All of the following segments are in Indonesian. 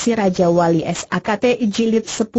Si Raja Wali SAKTI Jilid 10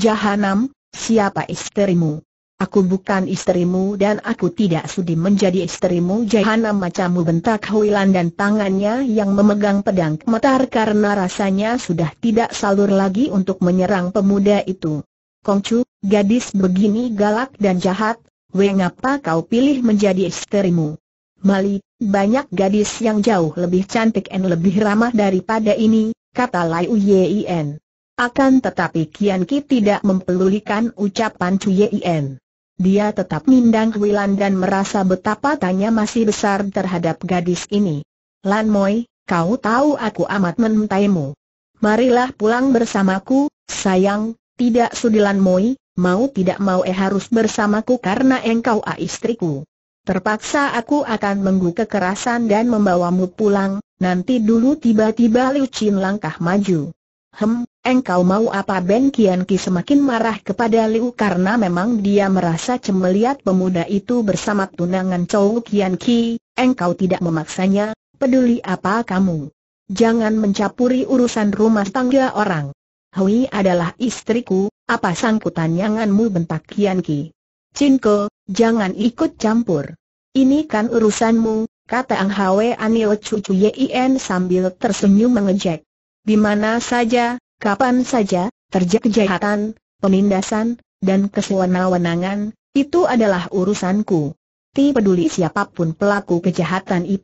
Jahanam, siapa istrimu? Aku bukan istrimu dan aku tidak sudi menjadi istrimu Jahanam macammu bentak Huilan dan tangannya yang memegang pedang kemetar karena rasanya sudah tidak salur lagi untuk menyerang pemuda itu Kongcu, gadis begini galak dan jahat, mengapa kau pilih menjadi istrimu? Mali, banyak gadis yang jauh lebih cantik dan lebih ramah daripada ini, kata Lai Uyien. Akan tetapi Kian Ki tidak mempelulikan ucapan Chu Yien. Dia tetap mindang Wilan dan merasa betapa tanya masih besar terhadap gadis ini. Lan Moi, kau tahu aku amat mentaimu. Marilah pulang bersamaku, sayang, tidak sudilan Moi, mau tidak mau eh harus bersamaku karena engkau a ah istriku. Terpaksa aku akan menggu kekerasan dan membawamu pulang, nanti dulu tiba-tiba Liu Qin langkah maju. Hem, engkau mau apa Ben Kian Ki semakin marah kepada Liu karena memang dia merasa cemeliat pemuda itu bersama tunangan Chow Kian Ki, engkau tidak memaksanya, peduli apa kamu? Jangan mencampuri urusan rumah tangga orang. Hui adalah istriku, apa sangkutan yanganmu bentak Kian Ki? Cinko, jangan ikut campur. Ini kan urusanmu, kata Ang Hwe Anil Cucu Yien sambil tersenyum mengejek. Di mana saja, kapan saja, terjadi kejahatan, penindasan, dan kesewenang-wenangan, itu adalah urusanku. Ti peduli siapapun pelaku kejahatan I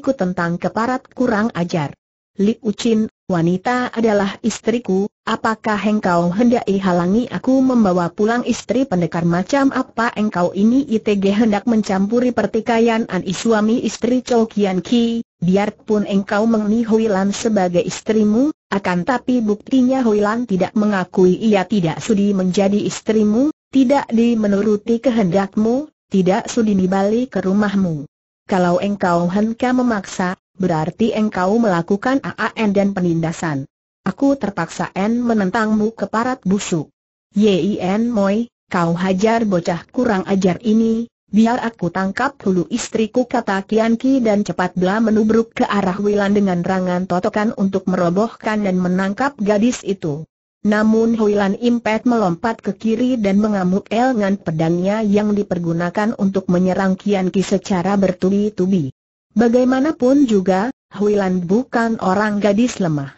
ku tentang keparat kurang ajar. Li Ucin wanita adalah istriku, apakah engkau hendak halangi aku membawa pulang istri pendekar macam apa engkau ini ITG hendak mencampuri pertikaian an suami istri Chow Kian Ki, biarpun engkau mengni Lan sebagai istrimu, akan tapi buktinya Lan tidak mengakui ia tidak sudi menjadi istrimu, tidak di menuruti kehendakmu, tidak sudi dibalik ke rumahmu. Kalau engkau hendak memaksa, berarti engkau melakukan AAN dan penindasan. Aku terpaksa N menentangmu ke parat busuk. YIN Moi, kau hajar bocah kurang ajar ini, biar aku tangkap hulu istriku kata Kian Ki dan cepat bela menubruk ke arah Wilan dengan rangan totokan untuk merobohkan dan menangkap gadis itu. Namun Huilan Impet melompat ke kiri dan mengamuk dengan pedangnya yang dipergunakan untuk menyerang Kian Ki secara bertubi-tubi. Bagaimanapun juga, Huilan bukan orang gadis lemah.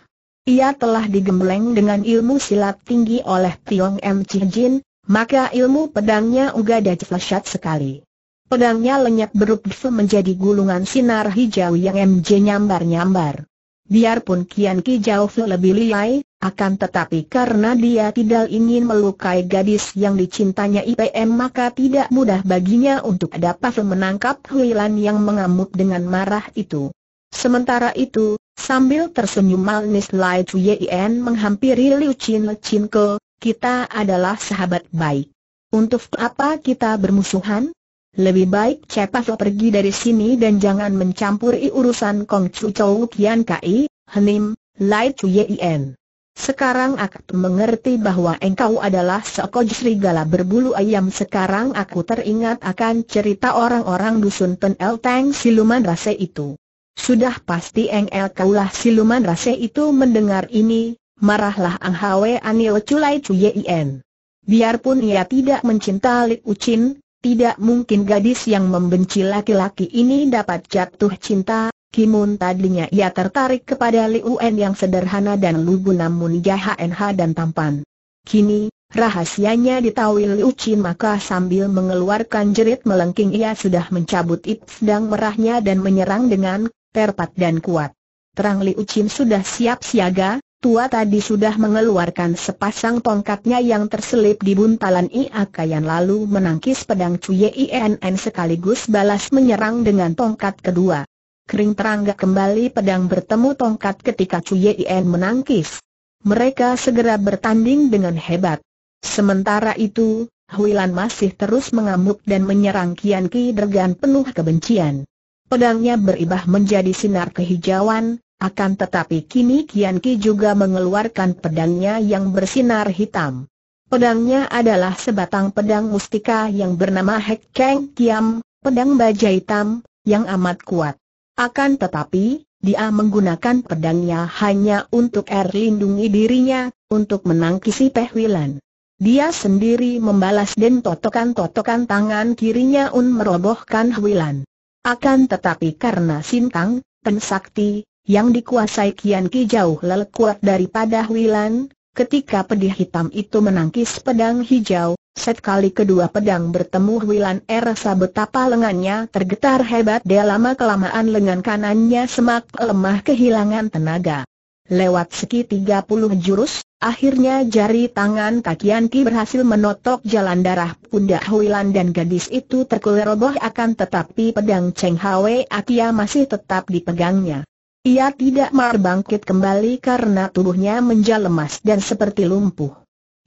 Ia telah digembleng dengan ilmu silat tinggi oleh Tiong M. Cijin, maka ilmu pedangnya Ugada dahsyat sekali. Pedangnya lenyap berubah menjadi gulungan sinar hijau yang M MJ nyambar-nyambar. Biarpun Kian Kijau lebih liai, akan tetapi karena dia tidak ingin melukai gadis yang dicintanya IPM maka tidak mudah baginya untuk dapat menangkap Huilan yang mengamuk dengan marah itu. Sementara itu, sambil tersenyum manis Lai Chuyen menghampiri Liu Chin Chin Ke, kita adalah sahabat baik. Untuk apa kita bermusuhan? Lebih baik cepat pergi dari sini dan jangan mencampuri urusan Kong Chu Chou Kian Kai, Henim, Lai Chuyen. Sekarang aku mengerti bahwa engkau adalah seekor serigala berbulu ayam Sekarang aku teringat akan cerita orang-orang dusun Ten El Tang siluman rase itu Sudah pasti Eng kaulah siluman rase itu mendengar ini Marahlah Ang Hwe Anil Culai Cuyen Biarpun ia tidak mencinta Lik Ucin tidak mungkin gadis yang membenci laki-laki ini dapat jatuh cinta, Kimun tadinya ia tertarik kepada Liu En yang sederhana dan lugu namun JHNH dan tampan. Kini, rahasianya ditahui Liu Qin maka sambil mengeluarkan jerit melengking ia sudah mencabut ip sedang merahnya dan menyerang dengan terpat dan kuat. Terang Liu Qin sudah siap siaga, tua tadi sudah mengeluarkan sepasang tongkatnya yang terselip di buntalan Ia Kayan lalu menangkis pedang Cuyien sekaligus balas menyerang dengan tongkat kedua. Kering terangga kembali pedang bertemu tongkat ketika Chu Yien menangkis. Mereka segera bertanding dengan hebat. Sementara itu, Huilan masih terus mengamuk dan menyerang Kian Ki dengan penuh kebencian. Pedangnya beribah menjadi sinar kehijauan, akan tetapi kini Kian Ki juga mengeluarkan pedangnya yang bersinar hitam. Pedangnya adalah sebatang pedang mustika yang bernama Hek Keng Kiam, pedang baja hitam, yang amat kuat. Akan tetapi, dia menggunakan pedangnya hanya untuk erlindungi dirinya, untuk menangkisi Peh Wilan. Dia sendiri membalas dan totokan-totokan tangan kirinya un merobohkan Huilan. Akan tetapi karena Sintang, tensakti, yang dikuasai Kian Ki jauh lebih kuat daripada Huilan, Ketika pedih hitam itu menangkis pedang hijau, set kali kedua pedang bertemu Wilan e rasa betapa lengannya tergetar hebat Dalam kelamaan lengan kanannya semak lemah kehilangan tenaga. Lewat tiga puluh jurus, akhirnya jari tangan kakian Ki berhasil menotok jalan darah pundak Huilan dan gadis itu terkulir roboh akan tetapi pedang Cheng Hwe Akia masih tetap dipegangnya. Ia tidak mar bangkit kembali karena tubuhnya menjadi lemas dan seperti lumpuh.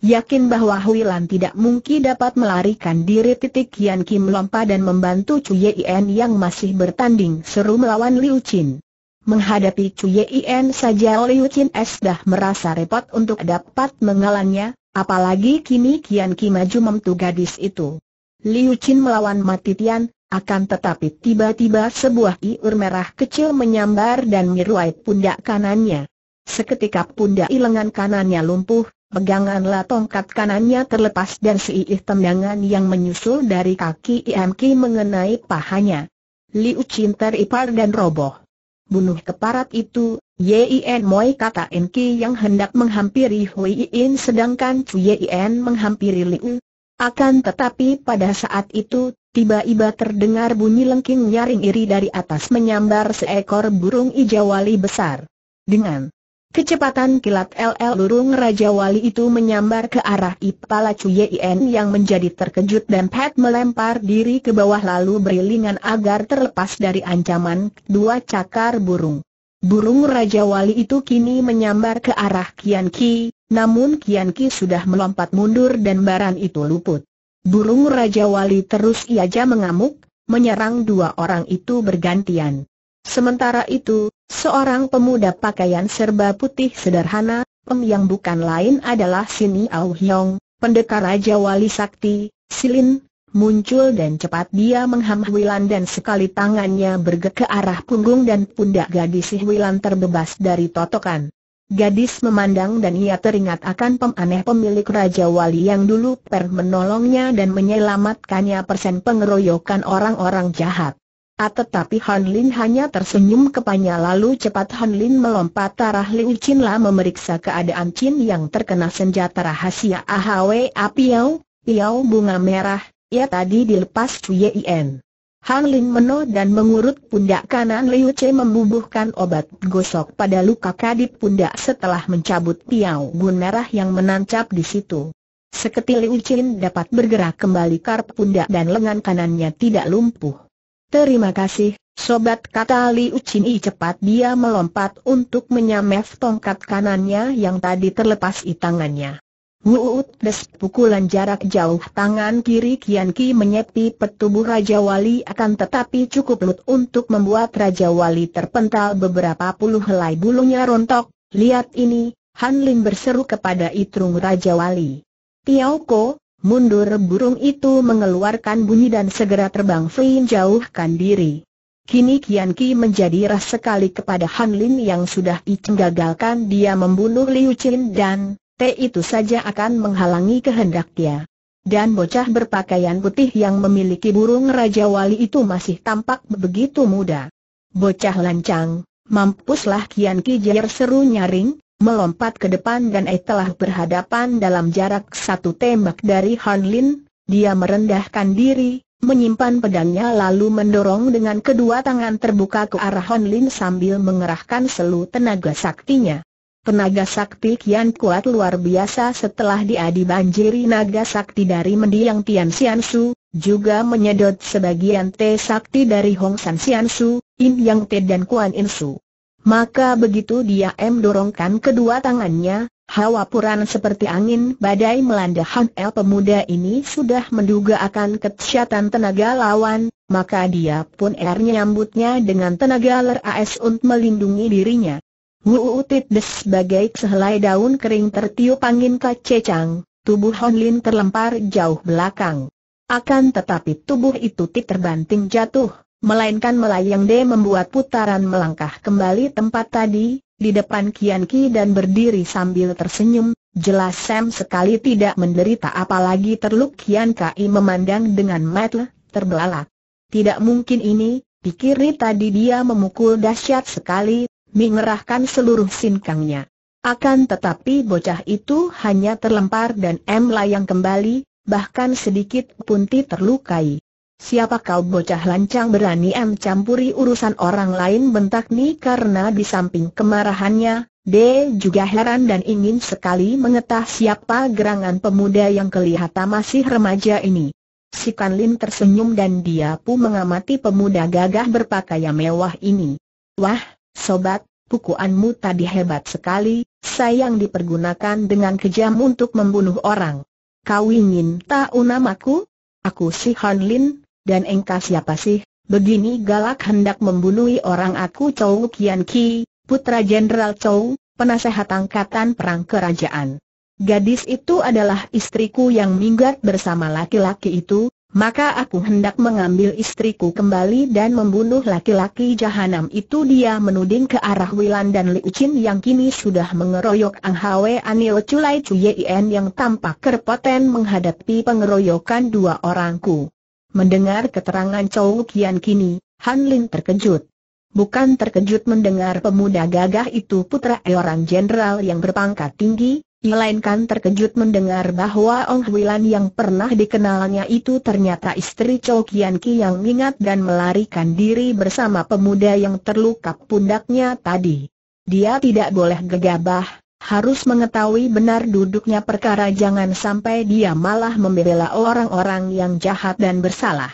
Yakin bahwa Lan tidak mungkin dapat melarikan diri titik Kian Kim lompat dan membantu Chu Yien yang masih bertanding seru melawan Liu Qin. Menghadapi Chu Yien saja Liu Qin Es dah merasa repot untuk dapat mengalahnya, apalagi kini Kian Kim maju memtu gadis itu. Liu Qin melawan Mati Tian, akan tetapi tiba-tiba sebuah iur merah kecil menyambar dan meruai pundak kanannya. Seketika pundak lengan kanannya lumpuh, peganganlah tongkat kanannya terlepas dan seih tendangan yang menyusul dari kaki IMK mengenai pahanya. Liu Chin teripar dan roboh. Bunuh keparat itu, Yin Moi kata IMK yang hendak menghampiri Hui Yin sedangkan Yin menghampiri Liu. Akan tetapi pada saat itu Tiba-tiba terdengar bunyi lengking nyaring iri dari atas menyambar seekor burung ijawali besar. Dengan kecepatan kilat LL burung Raja Wali itu menyambar ke arah Ipala Cuyen yang menjadi terkejut dan Pat melempar diri ke bawah lalu berilingan agar terlepas dari ancaman dua cakar burung. Burung Raja Wali itu kini menyambar ke arah Kian Ki, namun Kian Ki sudah melompat mundur dan baran itu luput. Burung Raja Wali terus iaja mengamuk, menyerang dua orang itu bergantian. Sementara itu, seorang pemuda pakaian serba putih sederhana, pem yang bukan lain adalah Sini Au Hiong, pendekar Raja Wali Sakti, Silin, muncul dan cepat dia mengham Hwilan dan sekali tangannya bergerak ke arah punggung dan pundak gadis Hwilan terbebas dari totokan. Gadis memandang dan ia teringat akan pemaneh pemilik Raja Wali yang dulu per menolongnya dan menyelamatkannya persen pengeroyokan orang-orang jahat. Ah, tetapi Han Lin hanya tersenyum kepadanya lalu cepat Han Lin melompat arah Liu Chin lah memeriksa keadaan Chin yang terkena senjata rahasia AHW Apiao, Piau bunga merah, ia tadi dilepas Yien. Han Ling meno dan mengurut pundak kanan Liu Che membubuhkan obat gosok pada luka kadip pundak setelah mencabut piau gun merah yang menancap di situ. Seketil Liu Che dapat bergerak kembali karp pundak dan lengan kanannya tidak lumpuh. Terima kasih, sobat kata Liu Che I cepat dia melompat untuk menyamef tongkat kanannya yang tadi terlepas di tangannya. Wuut des pukulan jarak jauh tangan kiri Kian Ki menyepi petubuh Raja Wali akan tetapi cukup lut untuk membuat Raja Wali terpental beberapa puluh helai bulunya rontok. Lihat ini, Han Lin berseru kepada Itrung Raja Wali. Tiao Ko, mundur burung itu mengeluarkan bunyi dan segera terbang Flin jauhkan diri. Kini Kian Ki menjadi ras sekali kepada Han Lin yang sudah Iceng gagalkan dia membunuh Liu Qin dan T itu saja akan menghalangi kehendaknya. Dan bocah berpakaian putih yang memiliki burung Raja Wali itu masih tampak begitu muda. Bocah lancang, mampuslah Kian Kijer seru nyaring, melompat ke depan dan E telah berhadapan dalam jarak satu tembak dari Han Lin, dia merendahkan diri, menyimpan pedangnya lalu mendorong dengan kedua tangan terbuka ke arah Han Lin sambil mengerahkan seluruh tenaga saktinya. Tenaga sakti kian kuat luar biasa setelah dia dibanjiri naga sakti dari mendiang Tian Xian Su, juga menyedot sebagian te sakti dari Hong San Xian Su, Yin Yang Te dan Kuan In Su. Maka begitu dia M dorongkan kedua tangannya, hawa puran seperti angin badai melanda Han El pemuda ini sudah menduga akan kesyatan tenaga lawan, maka dia pun er nyambutnya dengan tenaga ler as untuk melindungi dirinya. Huu des sebagai sehelai daun kering tertiup angin kececang, tubuh Honlin terlempar jauh belakang. Akan tetapi tubuh itu tit terbanting jatuh, melainkan melayang De membuat putaran melangkah kembali tempat tadi, di depan Kian Ki dan berdiri sambil tersenyum, jelas Sam sekali tidak menderita apalagi terluk Kian Ki memandang dengan matle, terbelalak. Tidak mungkin ini, Rita tadi dia memukul dahsyat sekali, mengerahkan seluruh sinkangnya. Akan tetapi bocah itu hanya terlempar dan M layang kembali, bahkan sedikit pun ti terlukai. Siapa kau bocah lancang berani M campuri urusan orang lain bentak Ni karena di samping kemarahannya, D juga heran dan ingin sekali mengetah siapa gerangan pemuda yang kelihatan masih remaja ini. Si Kanlin tersenyum dan dia pun mengamati pemuda gagah berpakaian mewah ini. Wah, Sobat, pukuanmu tadi hebat sekali, sayang dipergunakan dengan kejam untuk membunuh orang. Kau ingin tahu namaku? Aku si Han Lin, dan engkau siapa sih? Begini galak hendak membunuhi orang aku Chow Kian Ki, putra Jenderal Chow, penasehat angkatan perang kerajaan. Gadis itu adalah istriku yang minggat bersama laki-laki itu, maka aku hendak mengambil istriku kembali dan membunuh laki-laki jahanam itu dia menuding ke arah Wilan dan Liu Chin yang kini sudah mengeroyok Ang Hwe Anil culai Chulai Chuyen yang tampak kerpoten menghadapi pengeroyokan dua orangku. Mendengar keterangan Chow Kian kini, Han Lin terkejut. Bukan terkejut mendengar pemuda gagah itu putra orang jenderal yang berpangkat tinggi, melainkan terkejut mendengar bahwa Ong Huilan yang pernah dikenalnya itu ternyata istri Chow Kian Ki yang ingat dan melarikan diri bersama pemuda yang terluka pundaknya tadi. Dia tidak boleh gegabah, harus mengetahui benar duduknya perkara jangan sampai dia malah membela orang-orang yang jahat dan bersalah.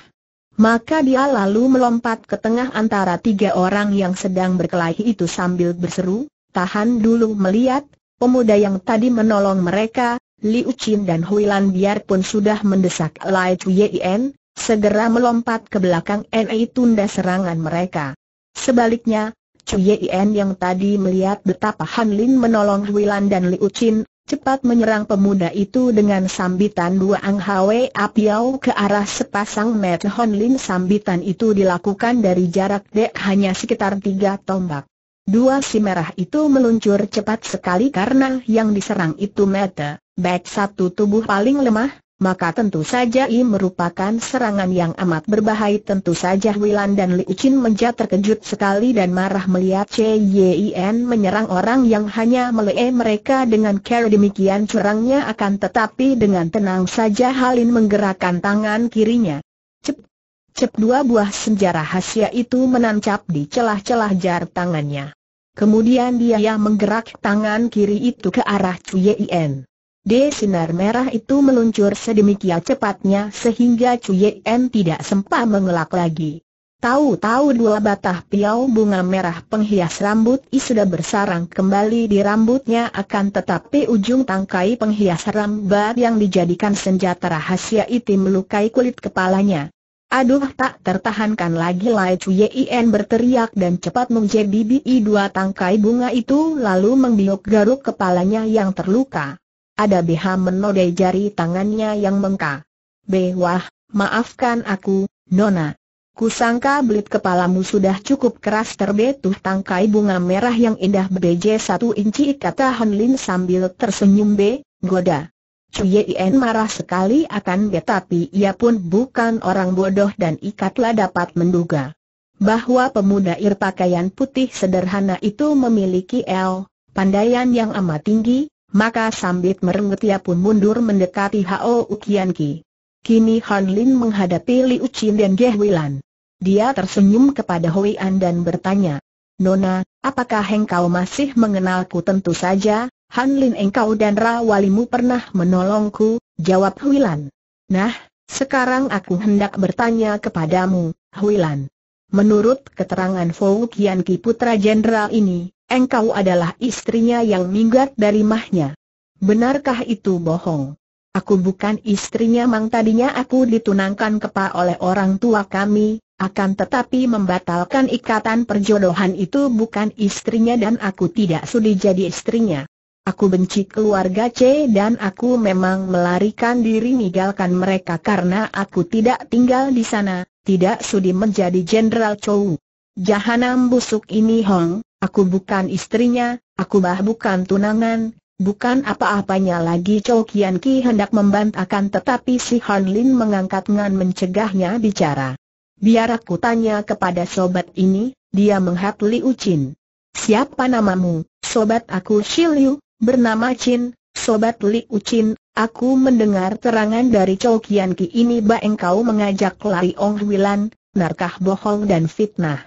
Maka dia lalu melompat ke tengah antara tiga orang yang sedang berkelahi itu sambil berseru, tahan dulu melihat, Pemuda yang tadi menolong mereka, Liu Qin dan Hui Lan biarpun sudah mendesak Lai Yen, segera melompat ke belakang Nai tunda serangan mereka. Sebaliknya, Yen yang tadi melihat betapa Han Lin menolong Hui Lan dan Liu Qin, cepat menyerang pemuda itu dengan sambitan dua Ang Hwe Apiao ke arah sepasang Met Hon Lin sambitan itu dilakukan dari jarak dek hanya sekitar tiga tombak. Dua si merah itu meluncur cepat sekali karena yang diserang itu Meta. baik satu tubuh paling lemah, maka tentu saja I merupakan serangan yang amat berbahaya tentu saja Wilan dan Liu Chin menjadi terkejut sekali dan marah melihat Cien menyerang orang yang hanya melee mereka dengan cara demikian curangnya akan tetapi dengan tenang saja Halin menggerakkan tangan kirinya Cep, cep dua buah senjara rahasia itu menancap di celah-celah jar tangannya Kemudian dia menggerak tangan kiri itu ke arah Cuyen. De sinar merah itu meluncur sedemikian cepatnya sehingga Cuyen tidak sempat mengelak lagi. Tahu-tahu dua batah piau bunga merah penghias rambut itu sudah bersarang kembali di rambutnya akan tetapi ujung tangkai penghias rambut yang dijadikan senjata rahasia itu melukai kulit kepalanya. Aduh tak tertahankan lagi Lai Chuyen berteriak dan cepat i dua tangkai bunga itu lalu membiuk garuk kepalanya yang terluka. Ada BH menodai jari tangannya yang bengkak. Bewah, maafkan aku, Nona. Kusangka belit kepalamu sudah cukup keras terbetuh tangkai bunga merah yang indah BJ satu inci kata Han Lin sambil tersenyum B, goda. Cuyen marah sekali akan tetapi ia pun bukan orang bodoh dan ikatlah dapat menduga bahwa pemuda berpakaian putih sederhana itu memiliki el pandaian yang amat tinggi, maka sambit merengut ia pun mundur mendekati Hao Ukian Ki. Kini Han Lin menghadapi Liu Qin dan Ge Huilan. Dia tersenyum kepada Hui An dan bertanya, Nona, apakah engkau masih mengenalku tentu saja, Han Lin engkau dan rawalimu pernah menolongku, jawab Huilan. Nah, sekarang aku hendak bertanya kepadamu, Huilan. Menurut keterangan Fou Kian Ki Putra Jenderal ini, engkau adalah istrinya yang minggat dari mahnya. Benarkah itu bohong? Aku bukan istrinya mang tadinya aku ditunangkan kepa oleh orang tua kami, akan tetapi membatalkan ikatan perjodohan itu bukan istrinya dan aku tidak sudi jadi istrinya. Aku benci keluarga C dan aku memang melarikan diri meninggalkan mereka karena aku tidak tinggal di sana, tidak sudi menjadi Jenderal Chou. Jahanam busuk ini Hong, aku bukan istrinya, aku bah bukan tunangan, bukan apa-apanya lagi Chou Kian Ki hendak membantahkan tetapi si Han Lin mengangkat ngan mencegahnya bicara. Biar aku tanya kepada sobat ini, dia menghat ucin. Siapa namamu, sobat aku Shiliu? bernama Chin, Sobat Li Ucin, aku mendengar terangan dari Chow Kian Ki ini bahwa engkau mengajak lari Ong Wilan, narkah bohong dan fitnah.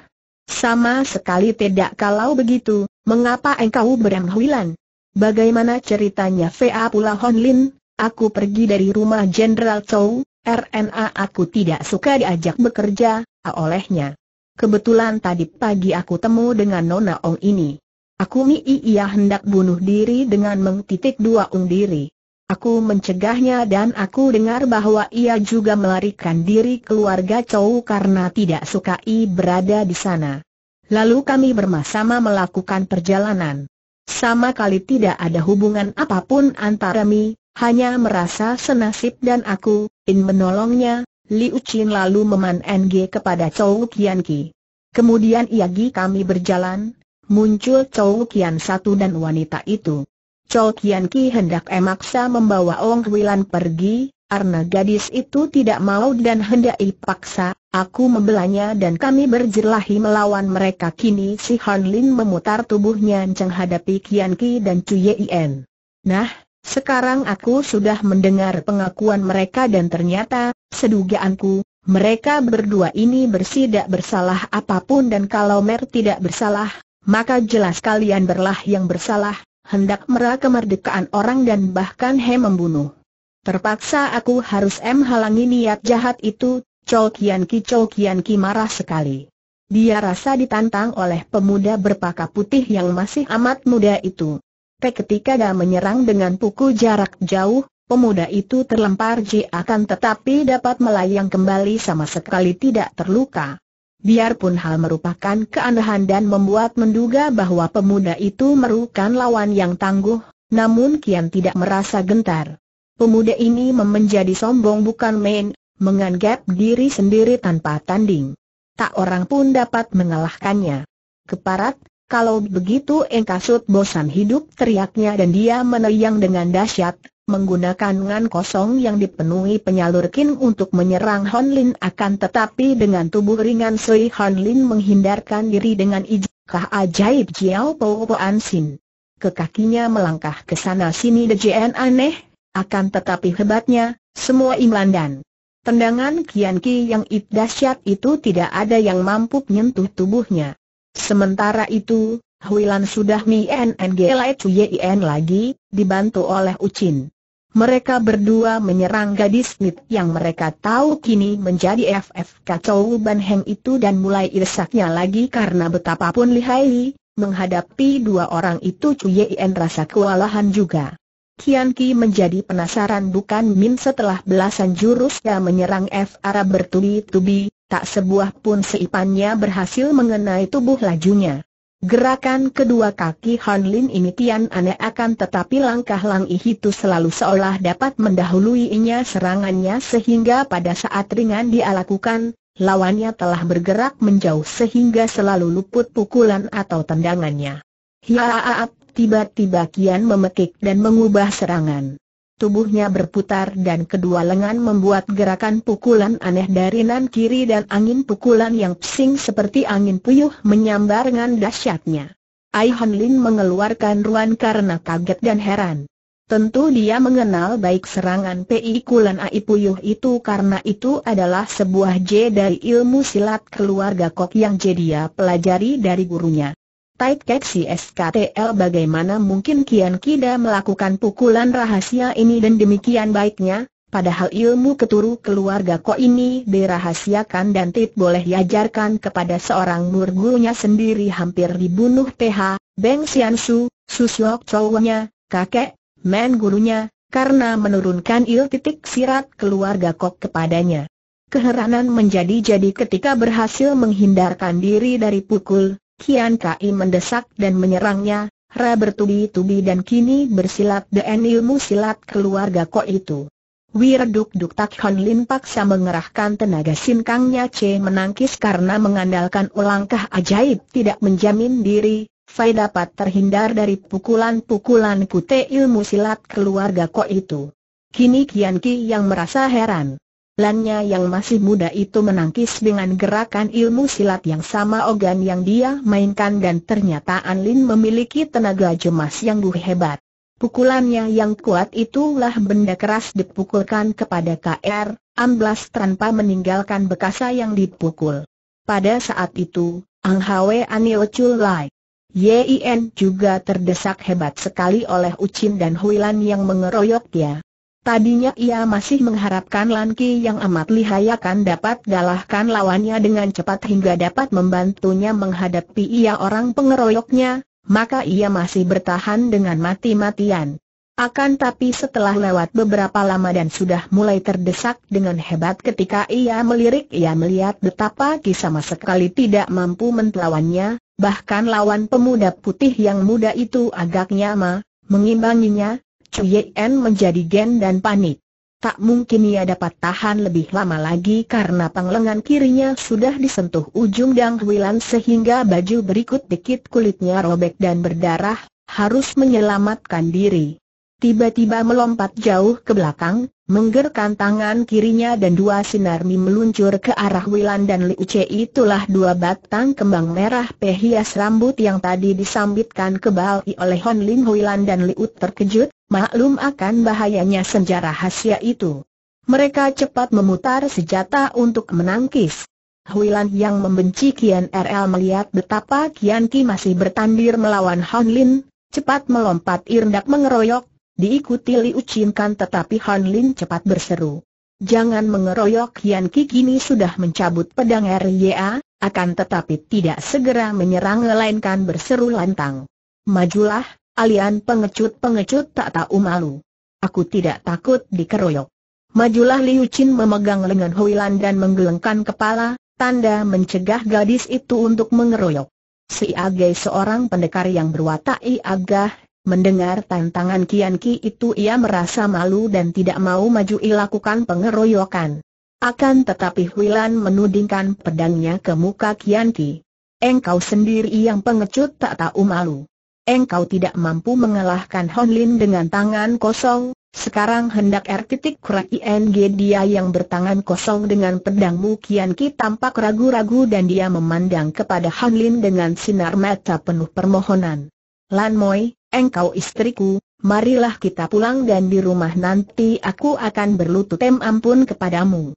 Sama sekali tidak kalau begitu, mengapa engkau berang Wilan? Bagaimana ceritanya Va Pula Hon Lin, aku pergi dari rumah Jenderal Chow, RNA aku tidak suka diajak bekerja, olehnya. Kebetulan tadi pagi aku temu dengan Nona Ong ini. Aku Mi'i hendak bunuh diri dengan mengtitik dua ung diri. Aku mencegahnya dan aku dengar bahwa ia juga melarikan diri keluarga Chow karena tidak sukai berada di sana. Lalu kami bersama melakukan perjalanan. Sama kali tidak ada hubungan apapun antara Mi, hanya merasa senasib dan aku, In menolongnya, Liu Qin lalu meman NG kepada Chow Kian Ki. Kemudian Iagi kami berjalan, muncul Chou Kian satu dan wanita itu. Chou Kian Ki hendak emaksa membawa Ong Wilan pergi, karena gadis itu tidak mau dan hendak dipaksa, aku membelanya dan kami berjelahi melawan mereka kini si Han Lin memutar tubuhnya menghadapi Kian Ki dan Chu Yien. Nah, sekarang aku sudah mendengar pengakuan mereka dan ternyata, sedugaanku, mereka berdua ini bersidak bersalah apapun dan kalau Mer tidak bersalah, maka jelas kalian berlah yang bersalah, hendak merah kemerdekaan orang dan bahkan he membunuh. Terpaksa aku harus em halangi niat jahat itu, Chol Kian Ki Chol Kian Ki marah sekali. Dia rasa ditantang oleh pemuda berpaka putih yang masih amat muda itu. ketika dia menyerang dengan pukul jarak jauh, pemuda itu terlempar jauh akan tetapi dapat melayang kembali sama sekali tidak terluka. Biarpun hal merupakan keanehan dan membuat menduga bahwa pemuda itu merupakan lawan yang tangguh, namun Kian tidak merasa gentar. Pemuda ini menjadi sombong bukan main, menganggap diri sendiri tanpa tanding. Tak orang pun dapat mengalahkannya. Keparat, kalau begitu engkasut bosan hidup teriaknya dan dia meneriang dengan dahsyat, menggunakan ngan kosong yang dipenuhi penyalur kin untuk menyerang Hon Lin akan tetapi dengan tubuh ringan Sui Hon Lin menghindarkan diri dengan ijazah ajaib Jiao Po An Sin. Kekakinya melangkah ke sana sini dejian aneh, akan tetapi hebatnya, semua imlandan. Tendangan Kian Ki yang it dahsyat itu tidak ada yang mampu menyentuh tubuhnya. Sementara itu, Huilan sudah mi Lai Ngelai En lagi, dibantu oleh Ucin mereka berdua menyerang gadis Smith yang mereka tahu kini menjadi FF kacau Ban Heng itu dan mulai irsaknya lagi karena betapapun lihai, menghadapi dua orang itu Cui Yen rasa kewalahan juga. Kian Ki menjadi penasaran bukan min setelah belasan jurus jurusnya menyerang F Arab bertubi-tubi, tak sebuah pun seipannya berhasil mengenai tubuh lajunya. Gerakan kedua kaki Han Lin ini tian aneh akan tetapi langkah Lang Yi itu selalu seolah dapat inya serangannya sehingga pada saat ringan dia lakukan, lawannya telah bergerak menjauh sehingga selalu luput pukulan atau tendangannya. Hiaaap tiba-tiba Kian memekik dan mengubah serangan tubuhnya berputar dan kedua lengan membuat gerakan pukulan aneh dari nan kiri dan angin pukulan yang pusing seperti angin puyuh menyambar dengan dahsyatnya. Ai Han Lin mengeluarkan ruan karena kaget dan heran. Tentu dia mengenal baik serangan P.I. Kulan Ai Puyuh itu karena itu adalah sebuah J dari ilmu silat keluarga Kok yang J dia pelajari dari gurunya. Tai si SKTL bagaimana mungkin Kian Kida melakukan pukulan rahasia ini dan demikian baiknya, Padahal ilmu keturu keluarga kok ini dirahasiakan dan tidak boleh diajarkan kepada seorang murgunya sendiri hampir dibunuh PH, Beng Sian Su, Susyok cowoknya, kakek, men gurunya, karena menurunkan il titik sirat keluarga kok kepadanya. Keheranan menjadi jadi ketika berhasil menghindarkan diri dari pukul, Kian Kai mendesak dan menyerangnya, Ra bertubi-tubi dan kini bersilat dan ilmu silat keluarga Ko itu. Wirduk Duk Tak Hon Lin paksa mengerahkan tenaga sinkangnya Che menangkis karena mengandalkan ulangkah ajaib tidak menjamin diri, Fai dapat terhindar dari pukulan-pukulan kute ilmu silat keluarga Ko itu. Kini Kian Ki yang merasa heran. Lannya yang masih muda itu menangkis dengan gerakan ilmu silat yang sama ogan yang dia mainkan dan ternyata An Lin memiliki tenaga jemas yang buh hebat. Pukulannya yang kuat itulah benda keras dipukulkan kepada KR, amblas tanpa meninggalkan bekas yang dipukul. Pada saat itu, Ang Hwe Anil Chul Lai. Yin juga terdesak hebat sekali oleh Ucin dan Huilan yang mengeroyok dia. Tadinya ia masih mengharapkan Lanki yang amat lihai akan dapat galahkan lawannya dengan cepat hingga dapat membantunya menghadapi ia orang pengeroyoknya, maka ia masih bertahan dengan mati-matian. Akan tapi setelah lewat beberapa lama dan sudah mulai terdesak dengan hebat ketika ia melirik ia melihat betapa Ki sama sekali tidak mampu mentelawannya, bahkan lawan pemuda putih yang muda itu agaknya ma, mengimbanginya, Cuyen menjadi gen dan panik. Tak mungkin ia dapat tahan lebih lama lagi karena panglengan kirinya sudah disentuh ujung Dang Huilan sehingga baju berikut dikit kulitnya robek dan berdarah, harus menyelamatkan diri. Tiba-tiba melompat jauh ke belakang, Menggerkan tangan kirinya dan dua sinar mi meluncur ke arah Wilan dan Liu Che itulah dua batang kembang merah pehias rambut yang tadi disambitkan kebal oleh Hon Lin Wilan dan Liu terkejut, maklum akan bahayanya senjara rahasia itu. Mereka cepat memutar senjata untuk menangkis. Huilan yang membenci Kian RL melihat betapa Kian Ki masih bertandir melawan Hon Lin, cepat melompat irndak mengeroyok Diikuti Liu kan, tetapi Han Lin cepat berseru. Jangan mengeroyok Yan Ki kini sudah mencabut pedang RYA, akan tetapi tidak segera menyerang melainkan berseru lantang. Majulah, alian pengecut-pengecut tak tahu malu. Aku tidak takut dikeroyok. Majulah Liu Chin memegang lengan Lan dan menggelengkan kepala, tanda mencegah gadis itu untuk mengeroyok. Si Age seorang pendekar yang berwatak agah. Mendengar tantangan Kian Ki itu ia merasa malu dan tidak mau maju lakukan pengeroyokan. Akan tetapi Huilan menudingkan pedangnya ke muka Kian Ki. Engkau sendiri yang pengecut tak tahu malu. Engkau tidak mampu mengalahkan Hon Lin dengan tangan kosong, sekarang hendak R. ing dia yang bertangan kosong dengan pedangmu Kian Ki tampak ragu-ragu dan dia memandang kepada Hon Lin dengan sinar mata penuh permohonan. Lan Moi, engkau istriku, marilah kita pulang dan di rumah nanti aku akan berlutut em ampun kepadamu.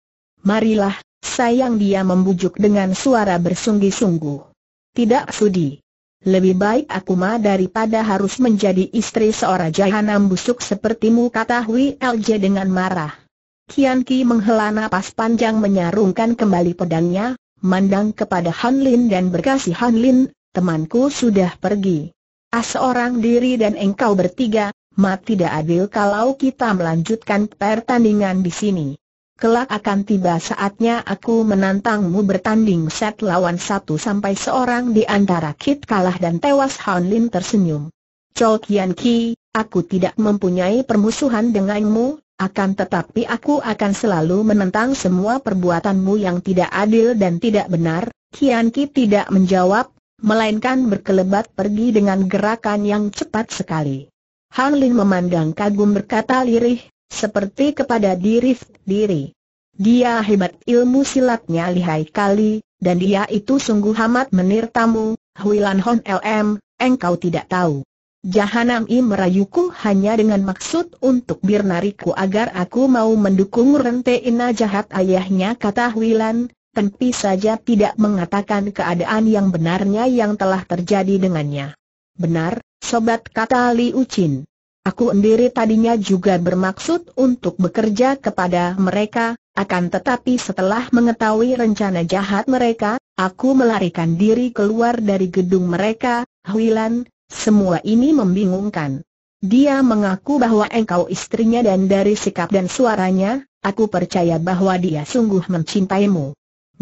Marilah, sayang dia membujuk dengan suara bersungguh-sungguh. Tidak sudi. Lebih baik aku ma daripada harus menjadi istri seorang jahanam busuk sepertimu kata Hui LJ dengan marah. Kian Ki menghela napas panjang menyarungkan kembali pedangnya, mandang kepada Han Lin dan berkasih Han Lin, temanku sudah pergi. As seorang diri dan engkau bertiga, mat tidak adil kalau kita melanjutkan pertandingan di sini. Kelak akan tiba saatnya aku menantangmu bertanding set lawan satu sampai seorang di antara Kit kalah dan tewas Han Lin tersenyum. Chol Kian Ki, aku tidak mempunyai permusuhan denganmu, akan tetapi aku akan selalu menentang semua perbuatanmu yang tidak adil dan tidak benar. Kian Ki tidak menjawab, melainkan berkelebat pergi dengan gerakan yang cepat sekali. Han Lin memandang kagum berkata lirih, seperti kepada diri sendiri. Dia hebat ilmu silatnya lihai kali, dan dia itu sungguh amat menirtamu, Huilan Hon LM, engkau tidak tahu. Jahanam I merayuku hanya dengan maksud untuk birnariku agar aku mau mendukung rente ina jahat ayahnya kata Huilan, Tempi saja tidak mengatakan keadaan yang benarnya yang telah terjadi dengannya. Benar, sobat kata Li Ucin. Aku sendiri tadinya juga bermaksud untuk bekerja kepada mereka, akan tetapi setelah mengetahui rencana jahat mereka, aku melarikan diri keluar dari gedung mereka, Huilan, semua ini membingungkan. Dia mengaku bahwa engkau istrinya dan dari sikap dan suaranya, aku percaya bahwa dia sungguh mencintaimu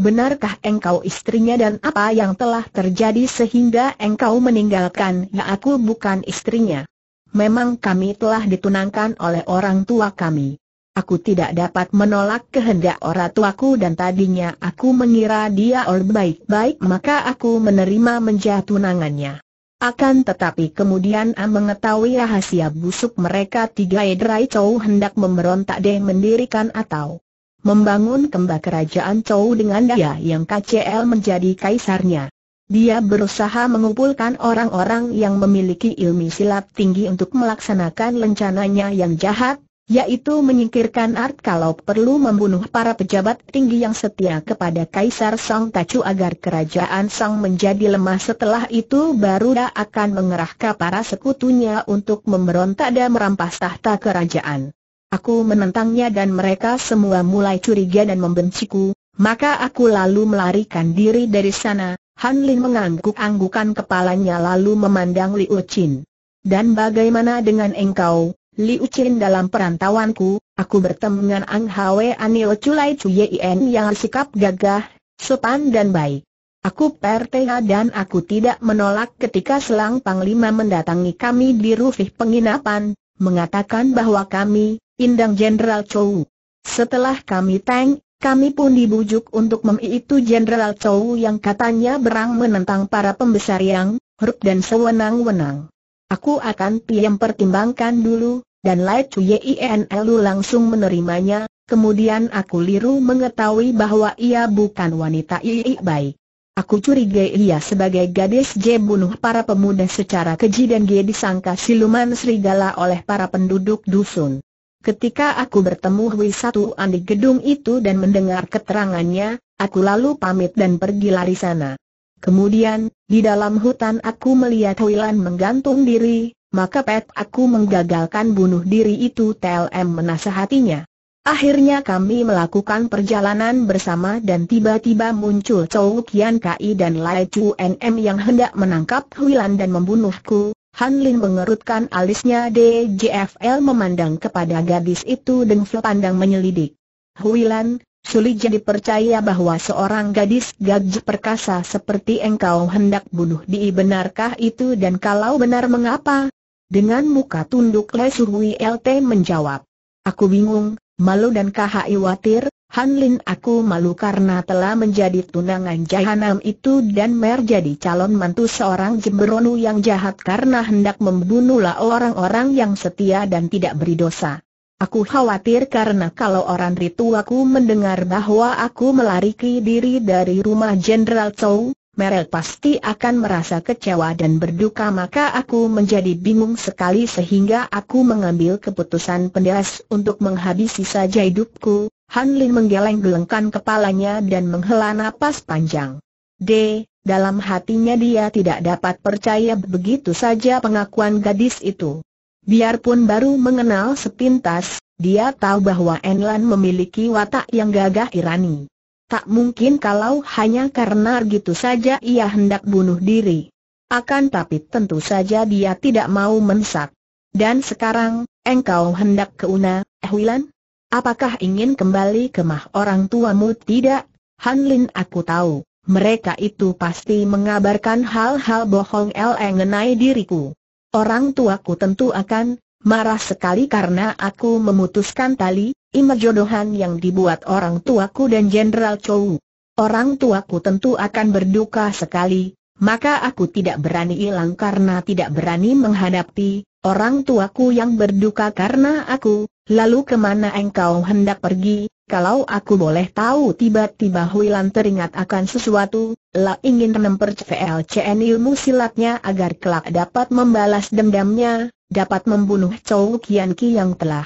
benarkah engkau istrinya dan apa yang telah terjadi sehingga engkau meninggalkan ya aku bukan istrinya. Memang kami telah ditunangkan oleh orang tua kami. Aku tidak dapat menolak kehendak orang tuaku dan tadinya aku mengira dia orang baik-baik maka aku menerima menjadi tunangannya. Akan tetapi kemudian A mengetahui rahasia busuk mereka tiga Edrai Chow hendak memberontak deh mendirikan atau membangun kembali kerajaan Chou dengan dia yang KCL menjadi kaisarnya. Dia berusaha mengumpulkan orang-orang yang memiliki ilmu silat tinggi untuk melaksanakan rencananya yang jahat, yaitu menyingkirkan Art kalau perlu membunuh para pejabat tinggi yang setia kepada Kaisar Song Tacu agar kerajaan Song menjadi lemah setelah itu baru dia akan mengerahkan para sekutunya untuk memberontak dan merampas tahta kerajaan. Aku menentangnya dan mereka semua mulai curiga dan membenciku, maka aku lalu melarikan diri dari sana. Han Lin mengangguk-anggukan kepalanya lalu memandang Liu Qin. Dan bagaimana dengan engkau, Liu Qin dalam perantauanku, aku bertemu dengan Ang Hwe Anil Chulai Chuyen yang sikap gagah, sopan dan baik. Aku pertega dan aku tidak menolak ketika selang Panglima mendatangi kami di Rufih penginapan, mengatakan bahwa kami, Indang Jenderal Chou. Setelah kami tank, kami pun dibujuk untuk itu Jenderal Chou yang katanya berang menentang para pembesar yang huruf dan sewenang-wenang. Aku akan piam pertimbangkan dulu, dan Lai Chu Yinlu langsung menerimanya, kemudian aku liru mengetahui bahwa ia bukan wanita iik baik. Aku curiga ia sebagai gadis J bunuh para pemuda secara keji dan dia disangka siluman serigala oleh para penduduk dusun. Ketika aku bertemu Wisatu An di gedung itu dan mendengar keterangannya, aku lalu pamit dan pergi lari sana. Kemudian, di dalam hutan aku melihat Wilan menggantung diri, maka pet aku menggagalkan bunuh diri itu TLM menasehatinya. Akhirnya kami melakukan perjalanan bersama dan tiba-tiba muncul Chou Kian Kai dan Lai Chu NM yang hendak menangkap Huilan dan membunuhku. Han Lin mengerutkan alisnya DJFL memandang kepada gadis itu dengan pandang menyelidik. Huilan, sulit jadi percaya bahwa seorang gadis gaji perkasa seperti engkau hendak bunuh di benarkah itu dan kalau benar mengapa? Dengan muka tunduk Lai Su Huilt menjawab. Aku bingung, Malu dan khawatir, Watir, Han Lin aku malu karena telah menjadi tunangan jahanam itu dan mer jadi calon mantu seorang jemberonu yang jahat karena hendak membunuhlah orang-orang yang setia dan tidak berdosa. Aku khawatir karena kalau orang rituaku mendengar bahwa aku melarikan diri dari rumah Jenderal Chow, Merek pasti akan merasa kecewa dan berduka maka aku menjadi bingung sekali sehingga aku mengambil keputusan pedas untuk menghabisi saja hidupku. Han Lin menggeleng-gelengkan kepalanya dan menghela napas panjang. D. Dalam hatinya dia tidak dapat percaya begitu saja pengakuan gadis itu. Biarpun baru mengenal sepintas, dia tahu bahwa Enlan memiliki watak yang gagah irani. Tak mungkin kalau hanya karena gitu saja ia hendak bunuh diri. Akan tapi tentu saja dia tidak mau mensak. Dan sekarang, engkau hendak ke Una, eh, Wilan? Apakah ingin kembali ke mah orang tuamu tidak? Hanlin aku tahu, mereka itu pasti mengabarkan hal-hal bohong el mengenai diriku. Orang tuaku tentu akan marah sekali karena aku memutuskan tali, ime jodohan yang dibuat orang tuaku dan Jenderal Chow. Orang tuaku tentu akan berduka sekali, maka aku tidak berani hilang karena tidak berani menghadapi orang tuaku yang berduka karena aku. Lalu kemana engkau hendak pergi, kalau aku boleh tahu tiba-tiba Huilan teringat akan sesuatu, lah ingin mempercvlcn ilmu silatnya agar kelak dapat membalas dendamnya, dapat membunuh Chow Kian yang telah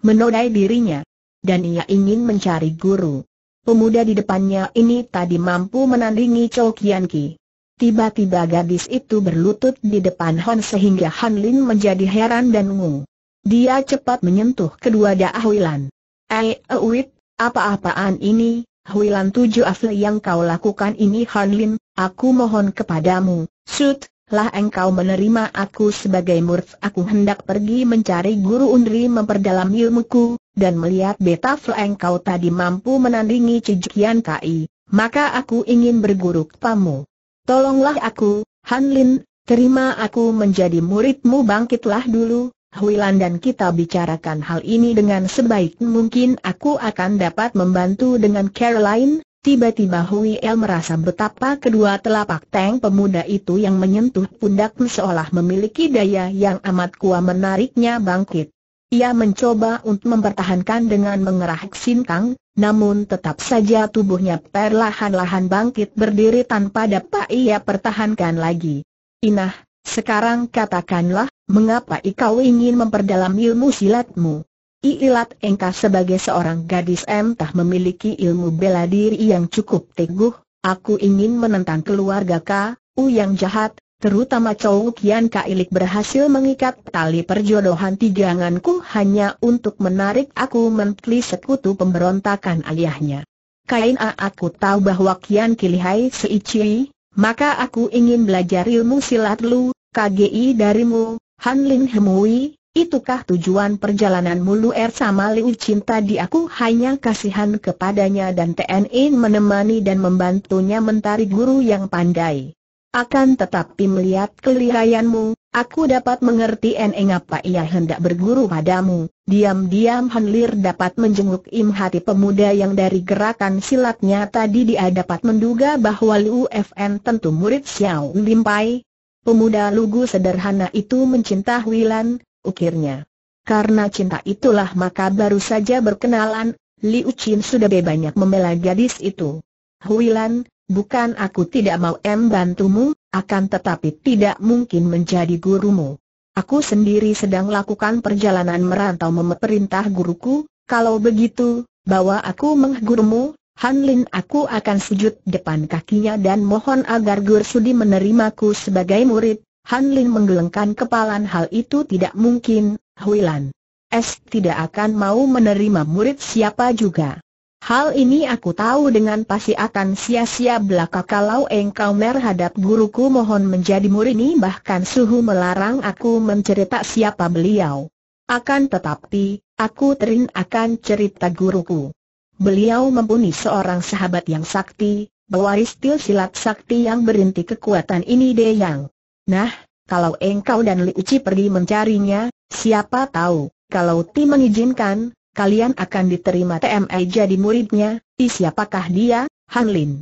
menodai dirinya. Dan ia ingin mencari guru. Pemuda di depannya ini tadi mampu menandingi Chow Kian Tiba-tiba gadis itu berlutut di depan Hon sehingga Han Lin menjadi heran dan ngu. Dia cepat menyentuh kedua dah Huilan. Eh, Uit, apa-apaan ini, Huilan tujuh asli yang kau lakukan ini Han Lin, aku mohon kepadamu, Sut, lah engkau menerima aku sebagai murf aku hendak pergi mencari guru undri memperdalam ilmuku, dan melihat betafel engkau tadi mampu menandingi Cijukian Kai, maka aku ingin berguru kepamu. Tolonglah aku, Han Lin, terima aku menjadi muridmu bangkitlah dulu, Huilan dan kita bicarakan hal ini dengan sebaik mungkin aku akan dapat membantu dengan Caroline, Tiba-tiba Hui El merasa betapa kedua telapak tank pemuda itu yang menyentuh pundak seolah memiliki daya yang amat kuat menariknya bangkit. Ia mencoba untuk mempertahankan dengan mengerah sintang, namun tetap saja tubuhnya perlahan-lahan bangkit berdiri tanpa dapat ia pertahankan lagi. Inah, sekarang katakanlah, mengapa ikau ingin memperdalam ilmu silatmu? Iilat Engka sebagai seorang gadis entah memiliki ilmu bela diri yang cukup teguh, aku ingin menentang keluarga Ka, U yang jahat, terutama Chow Kian ilik berhasil mengikat tali perjodohan tiganganku hanya untuk menarik aku mentli sekutu pemberontakan ayahnya. Kain A aku tahu bahwa Kian Kilihai Seichi, maka aku ingin belajar ilmu silat lu, KGI darimu, Han Lin Hemui, Itukah tujuan perjalanan mulu er sama Liu cinta di aku hanya kasihan kepadanya dan TNI menemani dan membantunya mentari guru yang pandai. Akan tetapi melihat kelihayanmu, aku dapat mengerti Neng apa ia hendak berguru padamu. Diam-diam Han Lir dapat menjenguk im hati pemuda yang dari gerakan silatnya tadi dia dapat menduga bahwa Liu FN tentu murid Xiao Limpai. Pemuda lugu sederhana itu mencinta Wilan, ukirnya. Karena cinta itulah maka baru saja berkenalan, Liu Qin sudah banyak membela gadis itu. Huilan, bukan aku tidak mau em bantumu, akan tetapi tidak mungkin menjadi gurumu. Aku sendiri sedang lakukan perjalanan merantau memerintah guruku, kalau begitu, bawa aku menggurumu, Han Lin aku akan sujud depan kakinya dan mohon agar Gur Sudi menerimaku sebagai murid, Han Lin menggelengkan kepalan hal itu tidak mungkin, Hui Lan. Es tidak akan mau menerima murid siapa juga. Hal ini aku tahu dengan pasti akan sia-sia belaka kalau engkau merhadap guruku mohon menjadi murid ini bahkan suhu melarang aku mencerita siapa beliau. Akan tetapi, aku terin akan cerita guruku. Beliau mempunyai seorang sahabat yang sakti, pewaris til silat sakti yang berinti kekuatan ini Deyang. Nah, kalau engkau dan Li Uci pergi mencarinya, siapa tahu, kalau Ti mengizinkan, kalian akan diterima TMI jadi muridnya, Ti siapakah dia, Han Lin?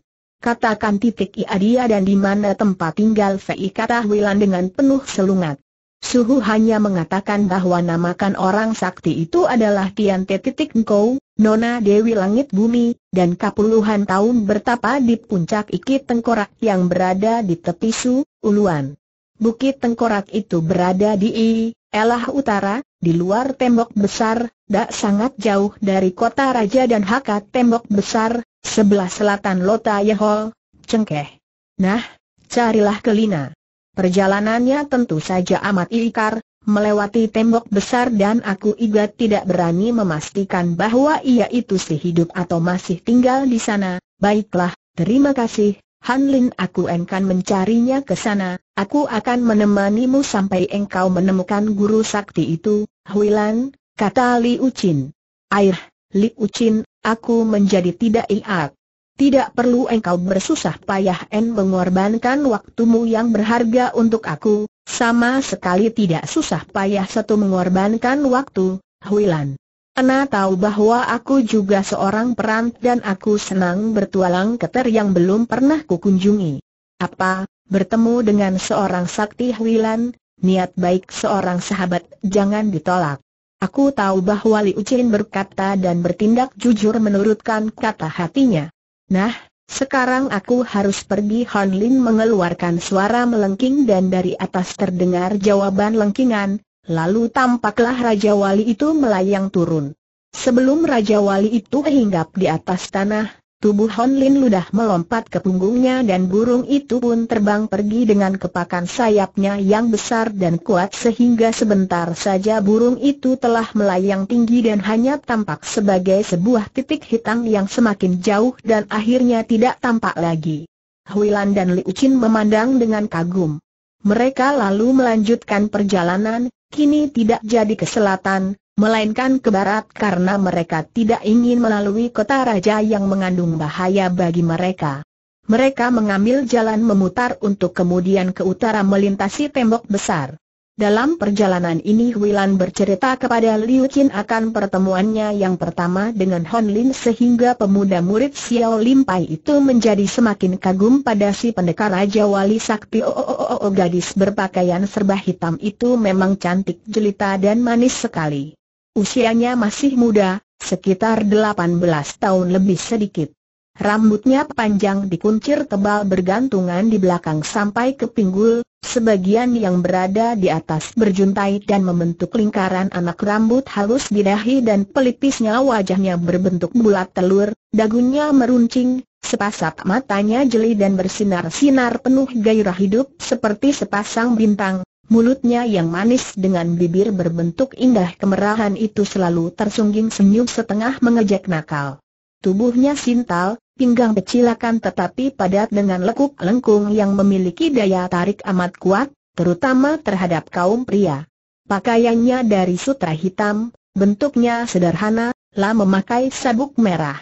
Katakan titik ia dia dan di mana tempat tinggal Fei kata Wilan dengan penuh selungat. Suhu hanya mengatakan bahwa namakan orang sakti itu adalah Tian Te titik engkau, Nona Dewi Langit Bumi, dan kapuluhan tahun bertapa di puncak Iki Tengkorak yang berada di tepi Su, Uluan. Bukit Tengkorak itu berada di I, Elah Utara, di luar tembok besar, tak sangat jauh dari kota Raja dan Hakat tembok besar, sebelah selatan Lota Yehol, Cengkeh. Nah, carilah Kelina. Perjalanannya tentu saja amat ikar, melewati tembok besar dan aku juga tidak berani memastikan bahwa ia itu si hidup atau masih tinggal di sana. Baiklah, terima kasih, Han Lin aku akan mencarinya ke sana, aku akan menemanimu sampai engkau menemukan guru sakti itu, Hui Lan, kata Li Ucin. Air, Li Ucin, aku menjadi tidak iak. Tidak perlu engkau bersusah payah en mengorbankan waktumu yang berharga untuk aku, sama sekali tidak susah payah satu mengorbankan waktu, Hui Lan. Ana tahu bahwa aku juga seorang peran dan aku senang bertualang keter yang belum pernah kukunjungi. Apa, bertemu dengan seorang sakti hwilan? niat baik seorang sahabat jangan ditolak. Aku tahu bahwa Liu Ucin berkata dan bertindak jujur menurutkan kata hatinya. Nah, sekarang aku harus pergi Hon Lin mengeluarkan suara melengking dan dari atas terdengar jawaban lengkingan, Lalu tampaklah Raja Wali itu melayang turun. Sebelum Raja Wali itu hinggap di atas tanah, tubuh Hon Lin ludah melompat ke punggungnya dan burung itu pun terbang pergi dengan kepakan sayapnya yang besar dan kuat sehingga sebentar saja burung itu telah melayang tinggi dan hanya tampak sebagai sebuah titik hitam yang semakin jauh dan akhirnya tidak tampak lagi. Huilan dan Liu Qin memandang dengan kagum. Mereka lalu melanjutkan perjalanan, kini tidak jadi ke selatan, melainkan ke barat karena mereka tidak ingin melalui kota raja yang mengandung bahaya bagi mereka. Mereka mengambil jalan memutar untuk kemudian ke utara melintasi tembok besar. Dalam perjalanan ini Wilan bercerita kepada Liu Qin akan pertemuannya yang pertama dengan Hon Lin sehingga pemuda murid Xiao Lim Pai itu menjadi semakin kagum pada si pendekar Raja Wali Sakti oh, oh, oh, oh, gadis berpakaian serba hitam itu memang cantik jelita dan manis sekali. Usianya masih muda, sekitar 18 tahun lebih sedikit. Rambutnya panjang dikuncir tebal bergantungan di belakang sampai ke pinggul, Sebagian yang berada di atas berjuntai dan membentuk lingkaran anak rambut halus di dahi dan pelipisnya wajahnya berbentuk bulat telur, dagunya meruncing, Sepasang matanya jeli dan bersinar-sinar penuh gairah hidup seperti sepasang bintang, mulutnya yang manis dengan bibir berbentuk indah kemerahan itu selalu tersungging senyum setengah mengejek nakal. Tubuhnya sintal, pinggang kecil akan tetapi padat dengan lekuk lengkung yang memiliki daya tarik amat kuat, terutama terhadap kaum pria. Pakaiannya dari sutra hitam, bentuknya sederhana, lah memakai sabuk merah.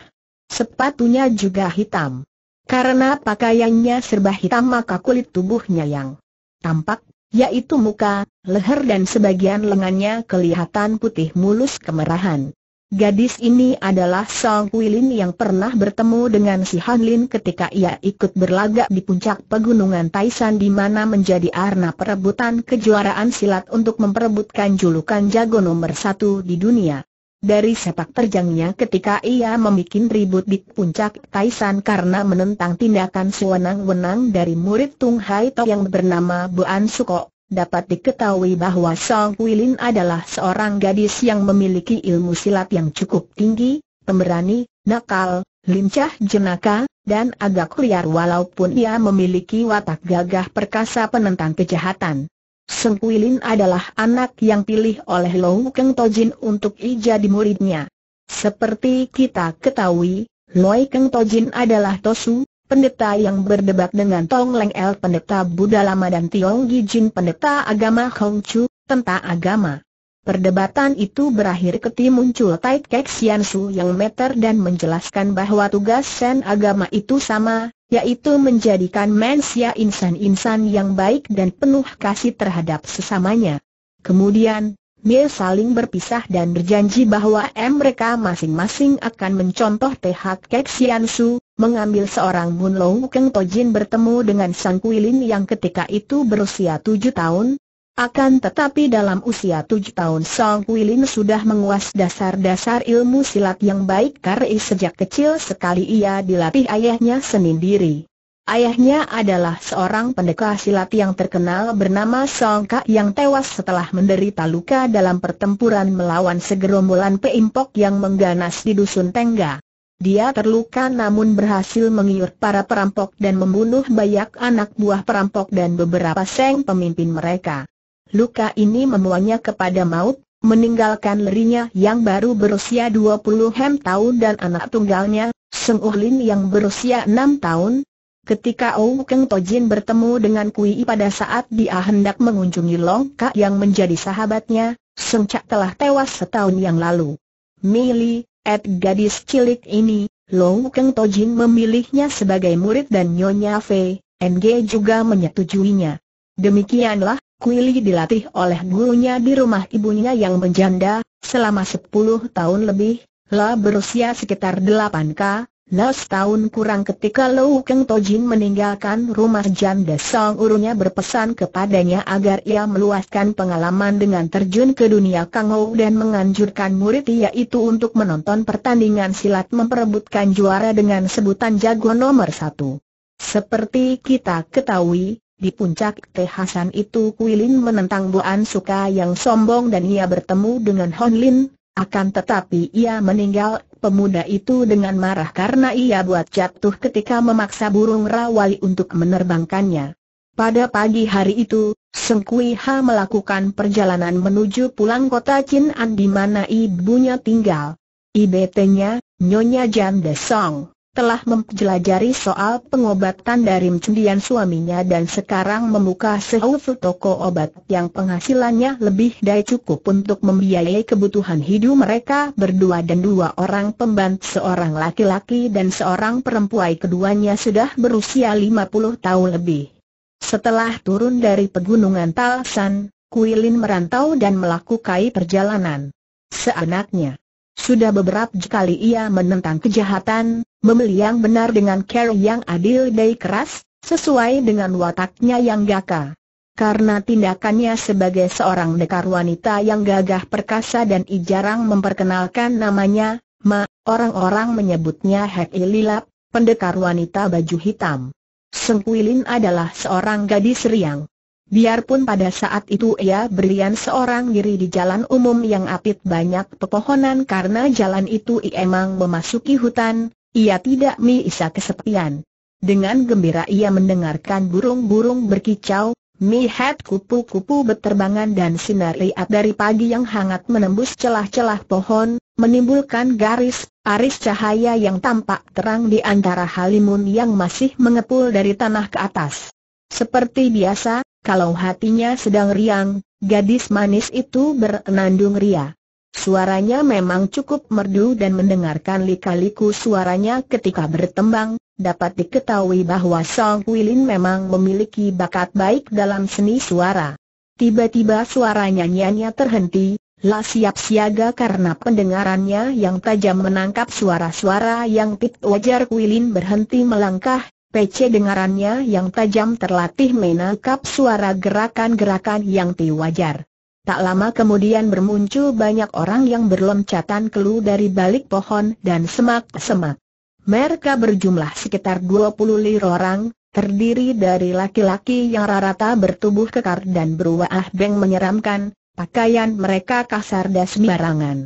Sepatunya juga hitam. Karena pakaiannya serba hitam maka kulit tubuhnya yang tampak, yaitu muka, leher dan sebagian lengannya kelihatan putih mulus kemerahan. Gadis ini adalah Song Huilin yang pernah bertemu dengan si Han ketika ia ikut berlagak di puncak pegunungan Taishan di mana menjadi arena perebutan kejuaraan silat untuk memperebutkan julukan jago nomor satu di dunia. Dari sepak terjangnya ketika ia membuat ribut di puncak Taishan karena menentang tindakan sewenang-wenang dari murid Tung Hai Tok yang bernama Buan Sukok dapat diketahui bahwa Song Wilin adalah seorang gadis yang memiliki ilmu silat yang cukup tinggi, pemberani, nakal, lincah jenaka, dan agak liar walaupun ia memiliki watak gagah perkasa penentang kejahatan. Song Wilin adalah anak yang pilih oleh Loh Keng Tojin untuk jadi muridnya. Seperti kita ketahui, Loi Keng Tojin adalah Tosu, pendeta yang berdebat dengan Tong Leng El pendeta Buddha Lama dan Tiong Jin pendeta agama Hong Chu, tentang agama. Perdebatan itu berakhir ketika muncul Tai Kek Sian Su yang meter dan menjelaskan bahwa tugas sen agama itu sama, yaitu menjadikan manusia insan-insan yang baik dan penuh kasih terhadap sesamanya. Kemudian, Mie saling berpisah dan berjanji bahwa mereka masing-masing akan mencontoh Tehak Kek Sian Su, mengambil seorang Bun Lou Keng Tojin bertemu dengan Sang Kuilin yang ketika itu berusia tujuh tahun, akan tetapi dalam usia tujuh tahun Song Kuilin sudah menguas dasar-dasar ilmu silat yang baik karena sejak kecil sekali ia dilatih ayahnya senin diri. Ayahnya adalah seorang pendekar silat yang terkenal bernama Songka yang tewas setelah menderita luka dalam pertempuran melawan segerombolan peimpok yang mengganas di dusun Tengga. Dia terluka namun berhasil mengiur para perampok dan membunuh banyak anak buah perampok dan beberapa seng pemimpin mereka. Luka ini memuanya kepada maut, meninggalkan lerinya yang baru berusia 20 hem tahun dan anak tunggalnya, Seng Uhlin yang berusia 6 tahun, Ketika Ou Keng Tojin bertemu dengan Kui pada saat dia hendak mengunjungi Long Ka yang menjadi sahabatnya, Seng Cak telah tewas setahun yang lalu. Mili, et gadis cilik ini, Long Keng Tojin memilihnya sebagai murid dan Nyonya Fei, NG juga menyetujuinya. Demikianlah, Kui Li dilatih oleh gurunya di rumah ibunya yang menjanda, selama 10 tahun lebih, lah berusia sekitar 8K, lah setahun kurang ketika Lou Keng Tojin meninggalkan rumah Jan Desong urunya berpesan kepadanya agar ia meluaskan pengalaman dengan terjun ke dunia Kangou dan menganjurkan murid yaitu untuk menonton pertandingan silat memperebutkan juara dengan sebutan jago nomor satu. Seperti kita ketahui, di puncak Teh itu Kuilin menentang Buan Suka yang sombong dan ia bertemu dengan Honlin, akan tetapi ia meninggal Pemuda itu dengan marah karena ia buat jatuh ketika memaksa burung rawai untuk menerbangkannya. Pada pagi hari itu, Seng Kui Ha melakukan perjalanan menuju pulang kota Chin An di mana ibunya tinggal. ibt Nyonya Jan Desong telah mempelajari soal pengobatan dari mcundian suaminya dan sekarang membuka sehufu toko obat yang penghasilannya lebih dari cukup untuk membiayai kebutuhan hidup mereka berdua dan dua orang pembantu seorang laki-laki dan seorang perempuan keduanya sudah berusia 50 tahun lebih. Setelah turun dari pegunungan Talsan, Kuilin merantau dan melakukai perjalanan. Seanaknya. Sudah beberapa kali ia menentang kejahatan, yang benar dengan cara yang adil dan keras, sesuai dengan wataknya yang gagah. Karena tindakannya sebagai seorang dekar wanita yang gagah perkasa dan jarang memperkenalkan namanya, ma, orang-orang menyebutnya Hek Ililap, pendekar wanita baju hitam. Sengkuilin adalah seorang gadis riang. Biarpun pada saat itu ia berlian seorang diri di jalan umum yang apit banyak pepohonan karena jalan itu emang memasuki hutan, ia tidak bisa kesepian. Dengan gembira ia mendengarkan burung-burung berkicau, mihat kupu-kupu berterbangan dan sinar liat dari pagi yang hangat menembus celah-celah pohon, menimbulkan garis, aris cahaya yang tampak terang di antara halimun yang masih mengepul dari tanah ke atas. Seperti biasa, kalau hatinya sedang riang, gadis manis itu berenandung ria. Suaranya memang cukup merdu dan mendengarkan lika-liku suaranya ketika bertembang, dapat diketahui bahwa Song Wilin memang memiliki bakat baik dalam seni suara. Tiba-tiba suara nyanyiannya terhenti, lah siap siaga karena pendengarannya yang tajam menangkap suara-suara yang pit wajar Kuilin berhenti melangkah, PC dengarannya yang tajam terlatih menangkap suara gerakan-gerakan yang tiwajar. Tak lama kemudian bermuncul banyak orang yang berloncatan keluar dari balik pohon dan semak-semak. Mereka berjumlah sekitar 20 orang, terdiri dari laki-laki yang rata-rata bertubuh kekar dan berwajah beng menyeramkan, pakaian mereka kasar dan sembarangan.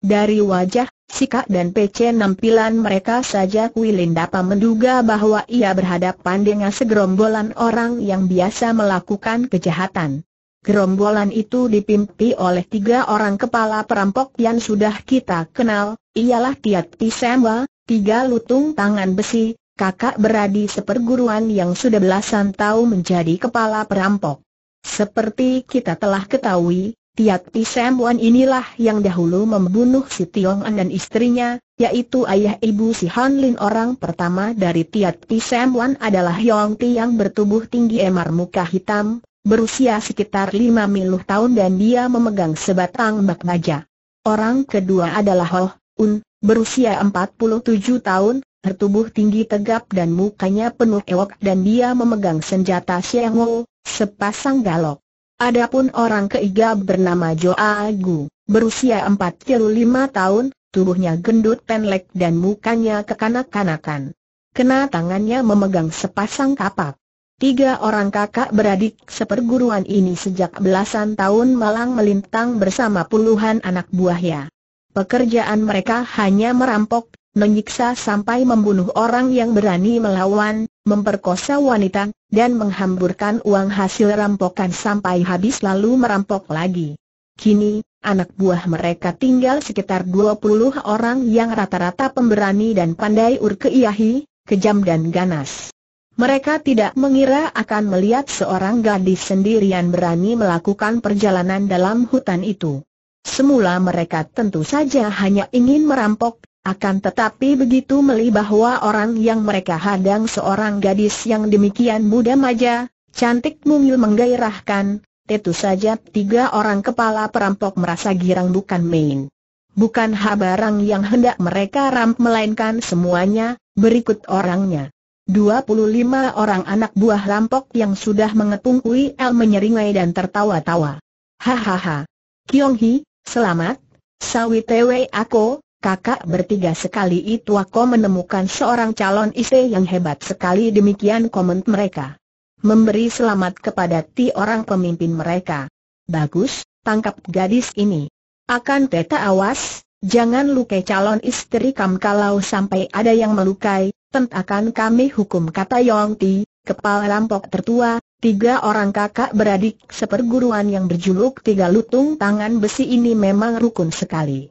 Dari wajah Sika dan PC nampilan mereka saja Kuilin dapat menduga bahwa ia berhadapan dengan segerombolan orang yang biasa melakukan kejahatan. Gerombolan itu dipimpin oleh tiga orang kepala perampok yang sudah kita kenal, ialah Tiat Pisemba, tiga lutung tangan besi, kakak beradi seperguruan yang sudah belasan tahun menjadi kepala perampok. Seperti kita telah ketahui, Tiat Wan inilah yang dahulu membunuh si Tiong An dan istrinya, yaitu ayah ibu si Han Lin orang pertama dari Tiat Wan adalah Yong Ti yang bertubuh tinggi emar muka hitam, berusia sekitar lima miluh tahun dan dia memegang sebatang bak naja. Orang kedua adalah Ho Un, berusia empat puluh tujuh tahun, bertubuh tinggi tegap dan mukanya penuh ewok dan dia memegang senjata Siang Wo, sepasang galok. Adapun orang keiga bernama Joa Gu, berusia 45 tahun, tubuhnya gendut pendek dan mukanya kekanak-kanakan. Kena tangannya memegang sepasang kapak. Tiga orang kakak beradik seperguruan ini sejak belasan tahun malang melintang bersama puluhan anak buahnya. Pekerjaan mereka hanya merampok, menyiksa sampai membunuh orang yang berani melawan, memperkosa wanita, dan menghamburkan uang hasil rampokan sampai habis lalu merampok lagi. Kini, anak buah mereka tinggal sekitar 20 orang yang rata-rata pemberani dan pandai urkeiahi, kejam dan ganas. Mereka tidak mengira akan melihat seorang gadis sendirian berani melakukan perjalanan dalam hutan itu. Semula mereka tentu saja hanya ingin merampok, akan tetapi begitu meli bahwa orang yang mereka hadang seorang gadis yang demikian muda maja, cantik mungil menggairahkan, tentu saja tiga orang kepala perampok merasa girang bukan main. Bukan habarang yang hendak mereka ramp melainkan semuanya, berikut orangnya. 25 orang anak buah rampok yang sudah mengepung Ui El menyeringai dan tertawa-tawa. Hahaha. Kiong Hi, selamat. Sawi Tewe aku, kakak bertiga sekali itu aku menemukan seorang calon istri yang hebat sekali demikian komen mereka. Memberi selamat kepada ti orang pemimpin mereka. Bagus, tangkap gadis ini. Akan teta awas, jangan lukai calon istri kam kalau sampai ada yang melukai, tent akan kami hukum kata Yong Ti, kepala rampok tertua, Tiga orang kakak beradik seperguruan yang berjuluk Tiga Lutung Tangan Besi ini memang rukun sekali.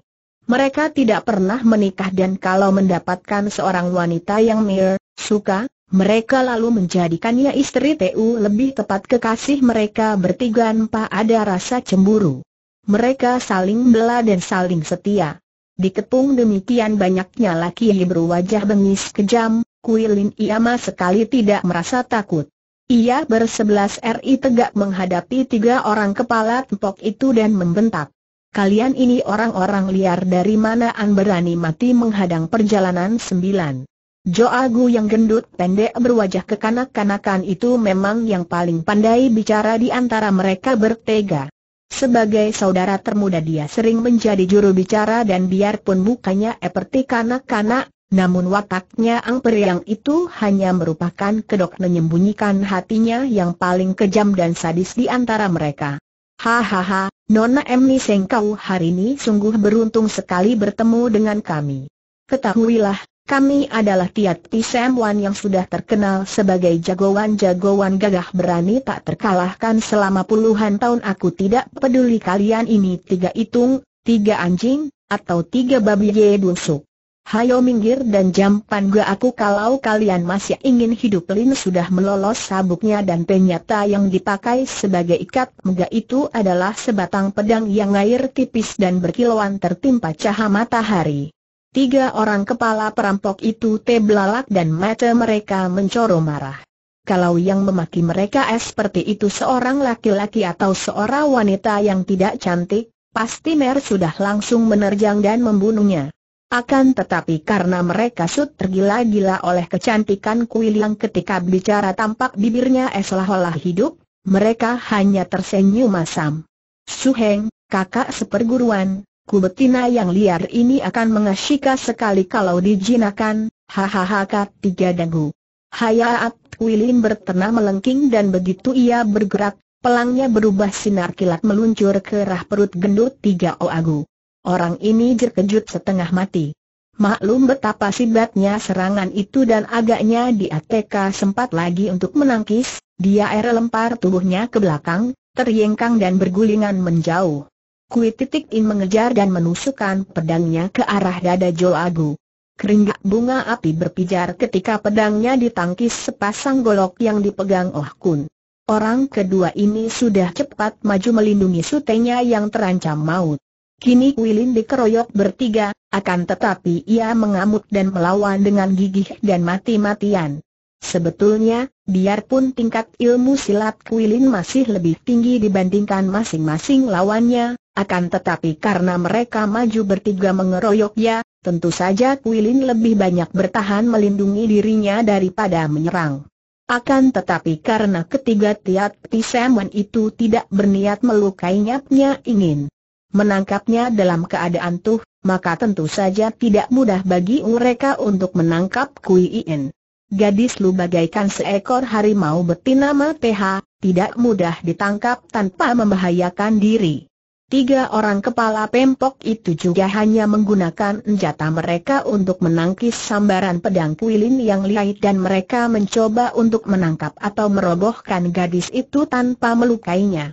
Mereka tidak pernah menikah dan kalau mendapatkan seorang wanita yang mir, suka, mereka lalu menjadikannya istri TU lebih tepat kekasih mereka bertiga tanpa ada rasa cemburu. Mereka saling bela dan saling setia. Di Diketung demikian banyaknya laki yang berwajah bengis kejam, Kuilin Iama sekali tidak merasa takut. Ia bersebelas RI tegak menghadapi tiga orang kepala tempok itu dan membentak kalian ini orang-orang liar dari mana an berani mati menghadang perjalanan sembilan. Joagu yang gendut pendek berwajah kekanak-kanakan itu memang yang paling pandai bicara di antara mereka bertega. Sebagai saudara termuda dia sering menjadi juru bicara dan biarpun bukannya seperti kanak-kanak, namun wataknya angperiang itu hanya merupakan kedok menyembunyikan hatinya yang paling kejam dan sadis di antara mereka. Hahaha, Nona emni sengkau hari ini sungguh beruntung sekali bertemu dengan kami. Ketahuilah, kami adalah Tiat Wan yang sudah terkenal sebagai jagoan-jagoan gagah berani tak terkalahkan selama puluhan tahun aku tidak peduli kalian ini tiga itung, tiga anjing, atau tiga babi ye dusuk. Hayo minggir dan jampan gua aku kalau kalian masih ingin hidup Lin sudah melolos sabuknya dan ternyata yang dipakai sebagai ikat mega itu adalah sebatang pedang yang air tipis dan berkilauan tertimpa cahaya matahari. Tiga orang kepala perampok itu tebelalak dan mata mereka mencoro marah. Kalau yang memaki mereka seperti itu seorang laki-laki atau seorang wanita yang tidak cantik, pasti Mer sudah langsung menerjang dan membunuhnya. Akan tetapi karena mereka sud tergila-gila oleh kecantikan kuil yang ketika bicara tampak bibirnya seolah-olah hidup, mereka hanya tersenyum masam. Suheng, kakak seperguruan, ku betina yang liar ini akan mengasyika sekali kalau dijinakan, hahaha kata tiga dagu. Hayat Kuilin bertenang melengking dan begitu ia bergerak, pelangnya berubah sinar kilat meluncur ke arah perut gendut tiga oagu. Orang ini terkejut setengah mati. Maklum betapa sibatnya serangan itu dan agaknya di ATK sempat lagi untuk menangkis, dia air lempar tubuhnya ke belakang, teriengkang dan bergulingan menjauh. Kui titik in mengejar dan menusukkan pedangnya ke arah dada Joagu. Keringat bunga api berpijar ketika pedangnya ditangkis sepasang golok yang dipegang Oh Kun. Orang kedua ini sudah cepat maju melindungi sutenya yang terancam maut. Kini Wilin dikeroyok bertiga, akan tetapi ia mengamuk dan melawan dengan gigih dan mati-matian. Sebetulnya, biarpun tingkat ilmu silat Kuilin masih lebih tinggi dibandingkan masing-masing lawannya, akan tetapi karena mereka maju bertiga mengeroyok ya, tentu saja Kuilin lebih banyak bertahan melindungi dirinya daripada menyerang. Akan tetapi karena ketiga tiat pisemen itu tidak berniat melukainya, ingin menangkapnya dalam keadaan tuh, maka tentu saja tidak mudah bagi mereka untuk menangkap Kui In. Gadis lu bagaikan seekor harimau betina MPH, tidak mudah ditangkap tanpa membahayakan diri. Tiga orang kepala pempok itu juga hanya menggunakan senjata mereka untuk menangkis sambaran pedang kuilin yang liat dan mereka mencoba untuk menangkap atau merobohkan gadis itu tanpa melukainya.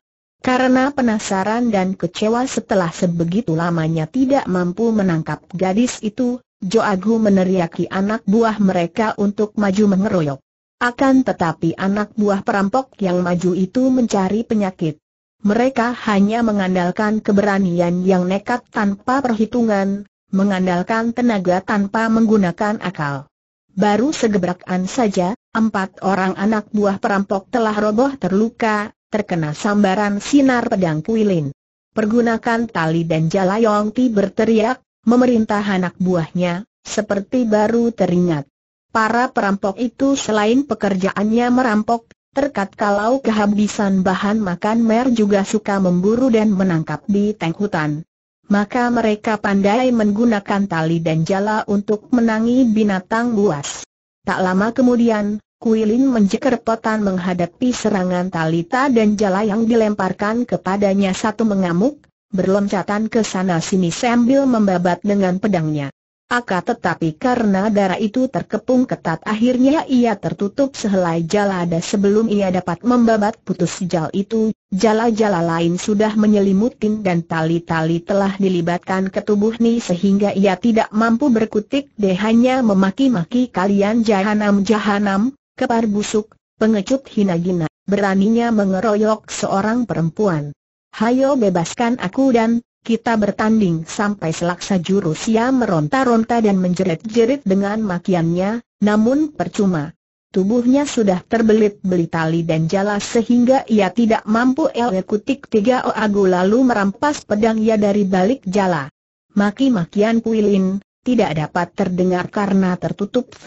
Karena penasaran dan kecewa setelah sebegitu lamanya tidak mampu menangkap gadis itu, Joagu meneriaki anak buah mereka untuk maju mengeroyok. Akan tetapi anak buah perampok yang maju itu mencari penyakit. Mereka hanya mengandalkan keberanian yang nekat tanpa perhitungan, mengandalkan tenaga tanpa menggunakan akal. Baru segebrakan saja, empat orang anak buah perampok telah roboh terluka, terkena sambaran sinar pedang kuilin. Pergunakan tali dan jala ti berteriak, memerintah anak buahnya, seperti baru teringat. Para perampok itu selain pekerjaannya merampok, terkat kalau kehabisan bahan makan mer juga suka memburu dan menangkap di teng hutan. Maka mereka pandai menggunakan tali dan jala untuk menangi binatang buas. Tak lama kemudian, Kuilin menjekerpotan menghadapi serangan Talita dan jala yang dilemparkan kepadanya satu mengamuk, berloncatan ke sana sini sambil membabat dengan pedangnya. Aka tetapi karena darah itu terkepung ketat akhirnya ia tertutup sehelai jala ada sebelum ia dapat membabat putus jala itu, jala-jala lain sudah menyelimutin dan tali-tali telah dilibatkan ke tubuh Ni sehingga ia tidak mampu berkutik deh hanya memaki-maki kalian jahanam-jahanam, Kepar busuk, pengecut hina gina, beraninya mengeroyok seorang perempuan. Hayo bebaskan aku dan kita bertanding sampai selaksa jurus ia meronta-ronta dan menjerit-jerit dengan makiannya, namun percuma. Tubuhnya sudah terbelit-belit tali dan jala sehingga ia tidak mampu elekutik tiga oagu lalu merampas pedang ia dari balik jala. Maki-makian Puilin, tidak dapat terdengar karena tertutup V,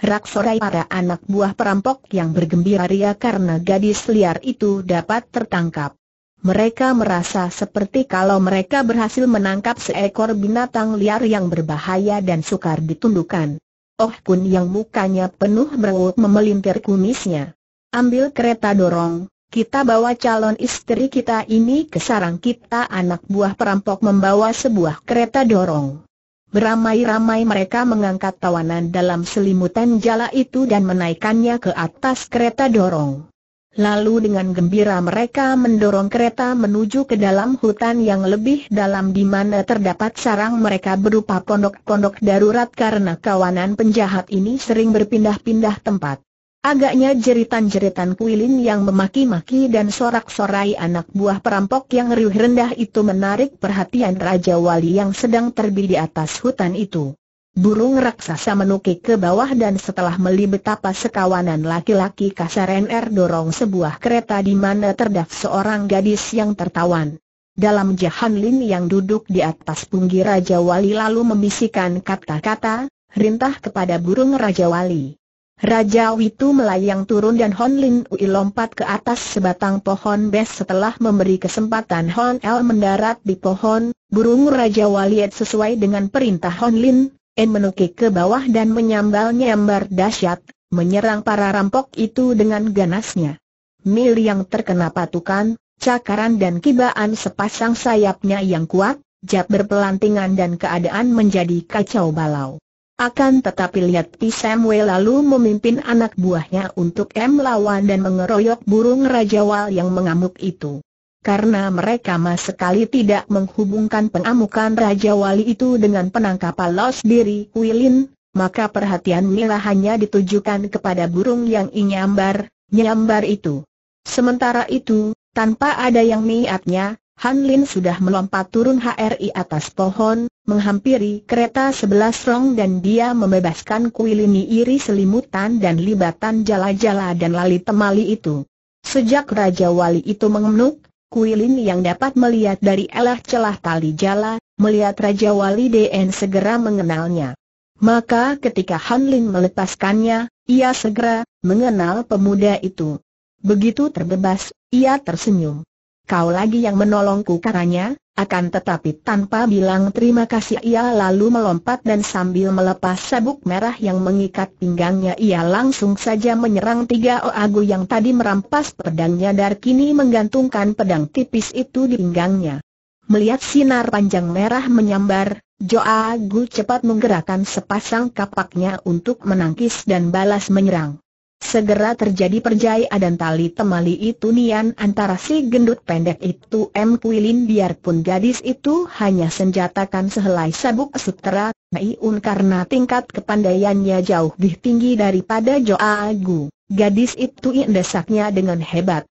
sorai para anak buah perampok yang bergembira ria karena gadis liar itu dapat tertangkap. Mereka merasa seperti kalau mereka berhasil menangkap seekor binatang liar yang berbahaya dan sukar ditundukkan. Oh Kun yang mukanya penuh berut memelintir kumisnya. Ambil kereta dorong, kita bawa calon istri kita ini ke sarang kita anak buah perampok membawa sebuah kereta dorong. Beramai-ramai mereka mengangkat tawanan dalam selimutan jala itu dan menaikannya ke atas kereta dorong. Lalu dengan gembira mereka mendorong kereta menuju ke dalam hutan yang lebih dalam di mana terdapat sarang mereka berupa pondok-pondok darurat karena kawanan penjahat ini sering berpindah-pindah tempat. Agaknya jeritan-jeritan Kuilin yang memaki-maki dan sorak-sorai anak buah perampok yang riuh rendah itu menarik perhatian Raja Wali yang sedang terbit di atas hutan itu. Burung raksasa menukik ke bawah dan setelah melihat apa sekawanan laki-laki kasar NR dorong sebuah kereta di mana terdaf seorang gadis yang tertawan. Dalam Jahan Lin yang duduk di atas punggir Raja Wali lalu membisikkan kata-kata, rintah kepada burung Raja Wali. Raja Witu melayang turun dan Hon Lin Ui lompat ke atas sebatang pohon bes setelah memberi kesempatan Hon El mendarat di pohon, burung Raja Waliet sesuai dengan perintah Hon Lin, En menukik ke bawah dan menyambal-nyambar Dasyat menyerang para rampok itu dengan ganasnya. Mil yang terkena patukan, cakaran dan kibaan sepasang sayapnya yang kuat, jab berpelantingan dan keadaan menjadi kacau balau. Akan tetapi lihat P. Samuel lalu memimpin anak buahnya untuk m-lawan dan mengeroyok burung raja Wal yang mengamuk itu. Karena mereka mas sekali tidak menghubungkan pengamukan Raja Wali itu dengan penangkapan los diri Wilin, maka perhatian Mila hanya ditujukan kepada burung yang inyambar, nyambar itu. Sementara itu, tanpa ada yang niatnya, Han Lin sudah melompat turun HRI atas pohon, menghampiri kereta sebelas rong dan dia membebaskan kui lini iri selimutan dan libatan jala-jala dan lali temali itu. Sejak Raja Wali itu mengemuk, kuilin yang dapat melihat dari elah celah tali jala, melihat Raja Wali DN segera mengenalnya. Maka ketika Han Lin melepaskannya, ia segera mengenal pemuda itu. Begitu terbebas, ia tersenyum kau lagi yang menolongku katanya, akan tetapi tanpa bilang terima kasih ia lalu melompat dan sambil melepas sabuk merah yang mengikat pinggangnya ia langsung saja menyerang tiga oagu yang tadi merampas pedangnya dan kini menggantungkan pedang tipis itu di pinggangnya. Melihat sinar panjang merah menyambar, Gu cepat menggerakkan sepasang kapaknya untuk menangkis dan balas menyerang. Segera terjadi perjaya dan tali temali itu nian antara si gendut pendek itu M. Kuilin biarpun gadis itu hanya senjatakan sehelai sabuk sutera Naiun karena tingkat kepandaiannya jauh lebih tinggi daripada Joagu, gadis itu indesaknya dengan hebat.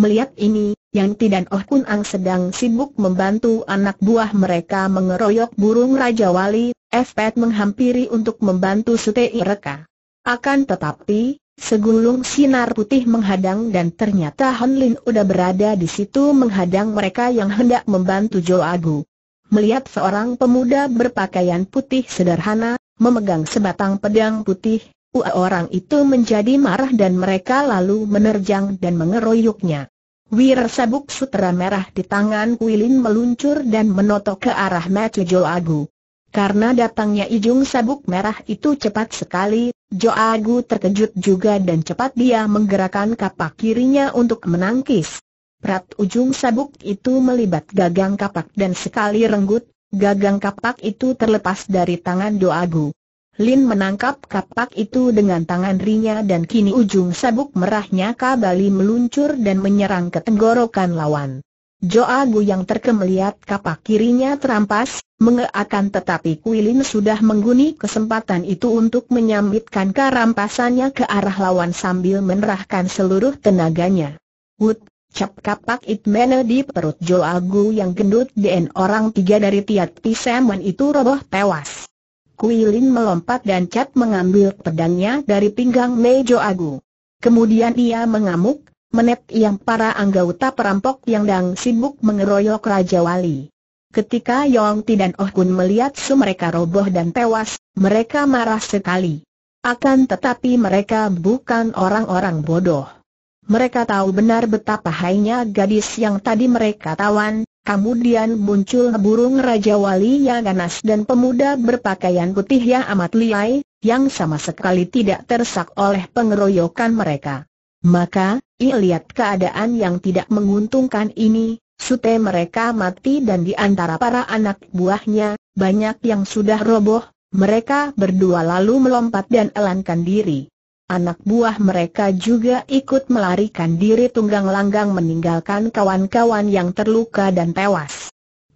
Melihat ini, yang tidak Oh Kun Ang sedang sibuk membantu anak buah mereka mengeroyok burung Raja Wali, F. Pet menghampiri untuk membantu Sutei mereka. Akan tetapi, Segulung sinar putih menghadang dan ternyata Han Lin udah berada di situ menghadang mereka yang hendak membantu Jo Agu. Melihat seorang pemuda berpakaian putih sederhana, memegang sebatang pedang putih, Ua orang itu menjadi marah dan mereka lalu menerjang dan mengeroyoknya. Wir sabuk sutera merah di tangan Kuilin meluncur dan menotok ke arah Matu Jo Agu. Karena datangnya ijung sabuk merah itu cepat sekali, Joagu terkejut juga dan cepat dia menggerakkan kapak kirinya untuk menangkis. Prat ujung sabuk itu melibat gagang kapak dan sekali renggut, gagang kapak itu terlepas dari tangan Joagu. Lin menangkap kapak itu dengan tangan rinya dan kini ujung sabuk merahnya kembali meluncur dan menyerang ke tenggorokan lawan. Joagu yang terkemeliat kapak kirinya terampas, mengeakan tetapi Kuilin sudah mengguni kesempatan itu untuk menyambitkan karampasannya ke arah lawan sambil menerahkan seluruh tenaganya. Wut, cap kapak itmene di perut Joagu yang gendut dan orang tiga dari tiat pisemen itu roboh tewas. Kuilin melompat dan Cap mengambil pedangnya dari pinggang Mei Joagu. Kemudian ia mengamuk, menit yang para anggota perampok yang dang sibuk mengeroyok Raja Wali. Ketika Yong Ti dan Oh Kun melihat su mereka roboh dan tewas, mereka marah sekali. Akan tetapi mereka bukan orang-orang bodoh. Mereka tahu benar betapa hainya gadis yang tadi mereka tawan, kemudian muncul burung Raja Wali yang ganas dan pemuda berpakaian putih yang amat liai, yang sama sekali tidak tersak oleh pengeroyokan mereka. Maka, ia lihat keadaan yang tidak menguntungkan ini, sute mereka mati dan di antara para anak buahnya, banyak yang sudah roboh, mereka berdua lalu melompat dan elankan diri. Anak buah mereka juga ikut melarikan diri tunggang langgang meninggalkan kawan-kawan yang terluka dan tewas.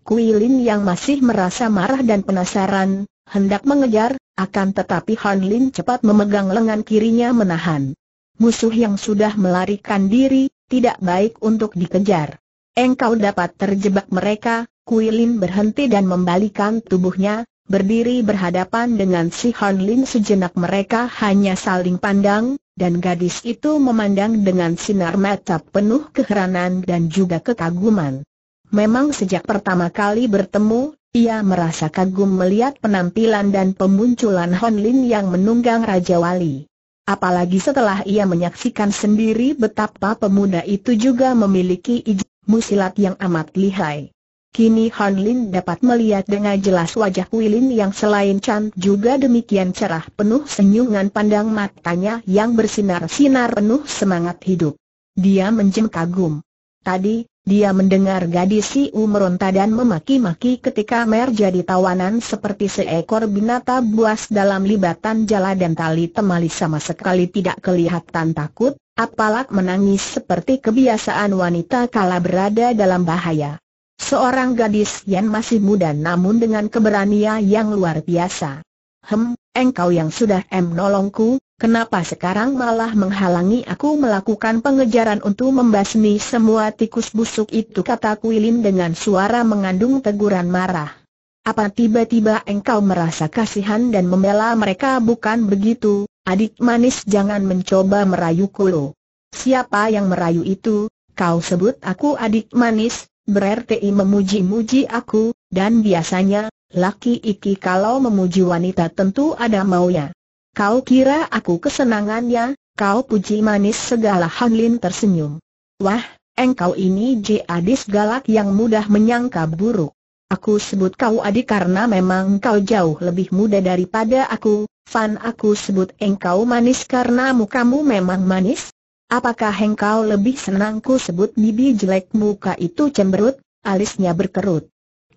Kuilin yang masih merasa marah dan penasaran, hendak mengejar, akan tetapi Hanlin cepat memegang lengan kirinya menahan musuh yang sudah melarikan diri, tidak baik untuk dikejar. Engkau dapat terjebak mereka, Kuilin berhenti dan membalikan tubuhnya, berdiri berhadapan dengan si Han sejenak mereka hanya saling pandang, dan gadis itu memandang dengan sinar mata penuh keheranan dan juga kekaguman. Memang sejak pertama kali bertemu, ia merasa kagum melihat penampilan dan pemunculan Honlin yang menunggang Raja Wali. Apalagi setelah ia menyaksikan sendiri betapa pemuda itu juga memiliki musilat musilat yang amat lihai. Kini Han Lin dapat melihat dengan jelas wajah Wilin yang selain Chan juga demikian cerah penuh senyuman pandang matanya yang bersinar-sinar penuh semangat hidup. Dia menjem kagum. Tadi, dia mendengar gadis si U meronta dan memaki-maki ketika Mer jadi tawanan seperti seekor binatang buas dalam libatan jala dan tali temali sama sekali tidak kelihatan takut, apalak menangis seperti kebiasaan wanita kala berada dalam bahaya. Seorang gadis yang masih muda namun dengan keberanian yang luar biasa. Hem, engkau yang sudah menolongku, nolongku, Kenapa sekarang malah menghalangi aku melakukan pengejaran untuk membasmi semua tikus busuk itu kata Kuilin dengan suara mengandung teguran marah. Apa tiba-tiba engkau merasa kasihan dan membela mereka bukan begitu, adik manis jangan mencoba merayu kulo. Siapa yang merayu itu, kau sebut aku adik manis, berarti memuji-muji aku, dan biasanya, laki iki kalau memuji wanita tentu ada maunya. Kau kira aku kesenangannya, kau puji manis segala Hanlin tersenyum. Wah, engkau ini jadis galak yang mudah menyangka buruk. Aku sebut kau adik karena memang kau jauh lebih muda daripada aku, Fan aku sebut engkau manis karena mukamu memang manis. Apakah engkau lebih senang ku sebut bibi jelek muka itu cemberut, alisnya berkerut.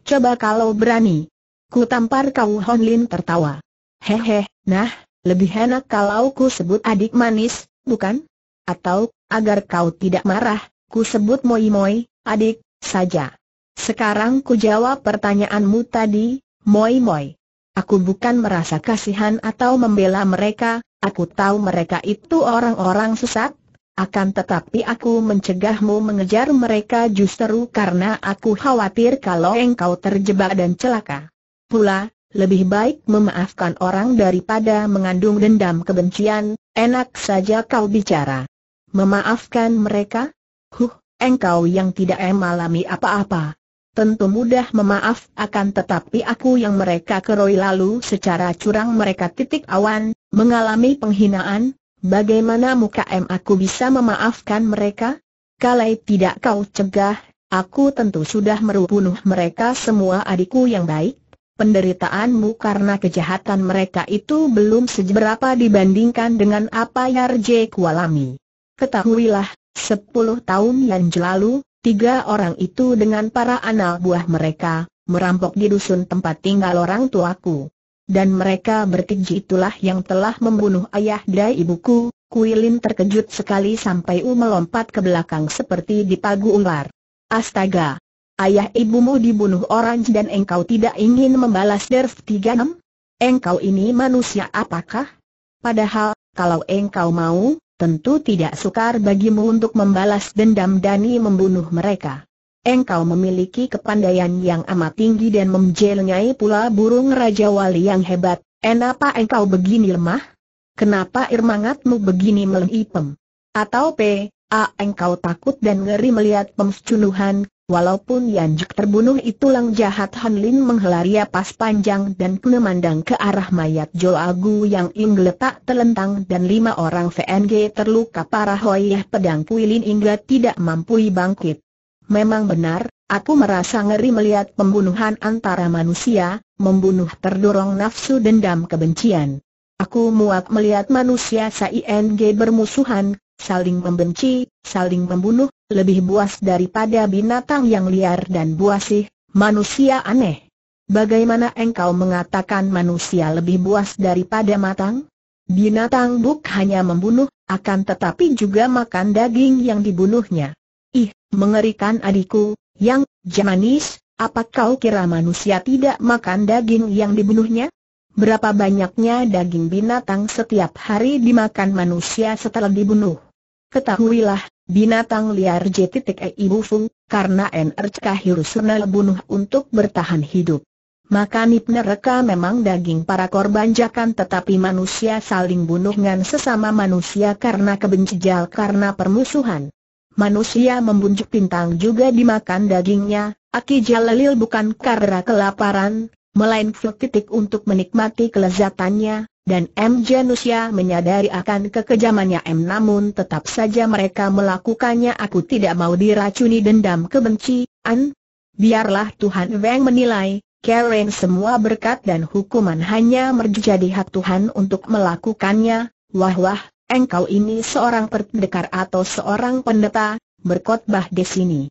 Coba kalau berani. Ku tampar kau Honlin tertawa. Hehe, nah, lebih enak kalau ku sebut adik manis, bukan? Atau, agar kau tidak marah, ku sebut moi-moi, adik, saja. Sekarang ku jawab pertanyaanmu tadi, moi-moi. Aku bukan merasa kasihan atau membela mereka, aku tahu mereka itu orang-orang sesat. Akan tetapi aku mencegahmu mengejar mereka justru karena aku khawatir kalau engkau terjebak dan celaka. Pula, lebih baik memaafkan orang daripada mengandung dendam kebencian, enak saja kau bicara. Memaafkan mereka? Huh, engkau yang tidak emalami apa-apa. Tentu mudah memaaf akan tetapi aku yang mereka keroy lalu secara curang mereka titik awan, mengalami penghinaan, bagaimana muka em aku bisa memaafkan mereka? Kalau tidak kau cegah, aku tentu sudah merupunuh mereka semua adikku yang baik, penderitaanmu karena kejahatan mereka itu belum seberapa dibandingkan dengan apa yang Yarje kualami. Ketahuilah, sepuluh tahun yang lalu, tiga orang itu dengan para anak buah mereka, merampok di dusun tempat tinggal orang tuaku. Dan mereka bertiga itulah yang telah membunuh ayah dan ibuku, Kuilin terkejut sekali sampai U melompat ke belakang seperti dipagu ular. Astaga, Ayah ibumu dibunuh orang dan engkau tidak ingin membalas derf 36? Engkau ini manusia apakah? Padahal, kalau engkau mau, tentu tidak sukar bagimu untuk membalas dendam dani membunuh mereka. Engkau memiliki kepandaian yang amat tinggi dan memjelnyai pula burung Raja Wali yang hebat, enapa engkau begini lemah? Kenapa irmangatmu begini melengipem? Atau P, A engkau takut dan ngeri melihat pembunuhan, Walaupun Yanjuk terbunuh itu lang jahat Han Lin menghela pas panjang dan memandang ke arah mayat Jo Agu yang ing letak telentang dan lima orang VNG terluka parah oleh pedang Kui Lin hingga tidak mampu bangkit. Memang benar, aku merasa ngeri melihat pembunuhan antara manusia, membunuh terdorong nafsu dendam kebencian. Aku muak melihat manusia Ng bermusuhan, saling membenci, saling membunuh, lebih buas daripada binatang yang liar dan buasih, manusia aneh. Bagaimana engkau mengatakan manusia lebih buas daripada matang? Binatang buk hanya membunuh, akan tetapi juga makan daging yang dibunuhnya. Ih, mengerikan adikku, yang, jamanis, apa kau kira manusia tidak makan daging yang dibunuhnya? Berapa banyaknya daging binatang setiap hari dimakan manusia setelah dibunuh? Ketahuilah, binatang liar J.E. Bufung, karena n N.R.C. Hirusena bunuh untuk bertahan hidup. Maka nip neraka memang daging para korban jakan tetapi manusia saling bunuh dengan sesama manusia karena kebencijal karena permusuhan. Manusia membunjuk pintang juga dimakan dagingnya, Aki Jalalil bukan karena kelaparan, melainkan titik untuk menikmati kelezatannya, dan M. Janusia menyadari akan kekejamannya M. Namun tetap saja mereka melakukannya aku tidak mau diracuni dendam kebencian. Biarlah Tuhan Weng menilai, Karen semua berkat dan hukuman hanya menjadi hak Tuhan untuk melakukannya. Wah wah, engkau ini seorang pendekar atau seorang pendeta, berkhotbah di sini.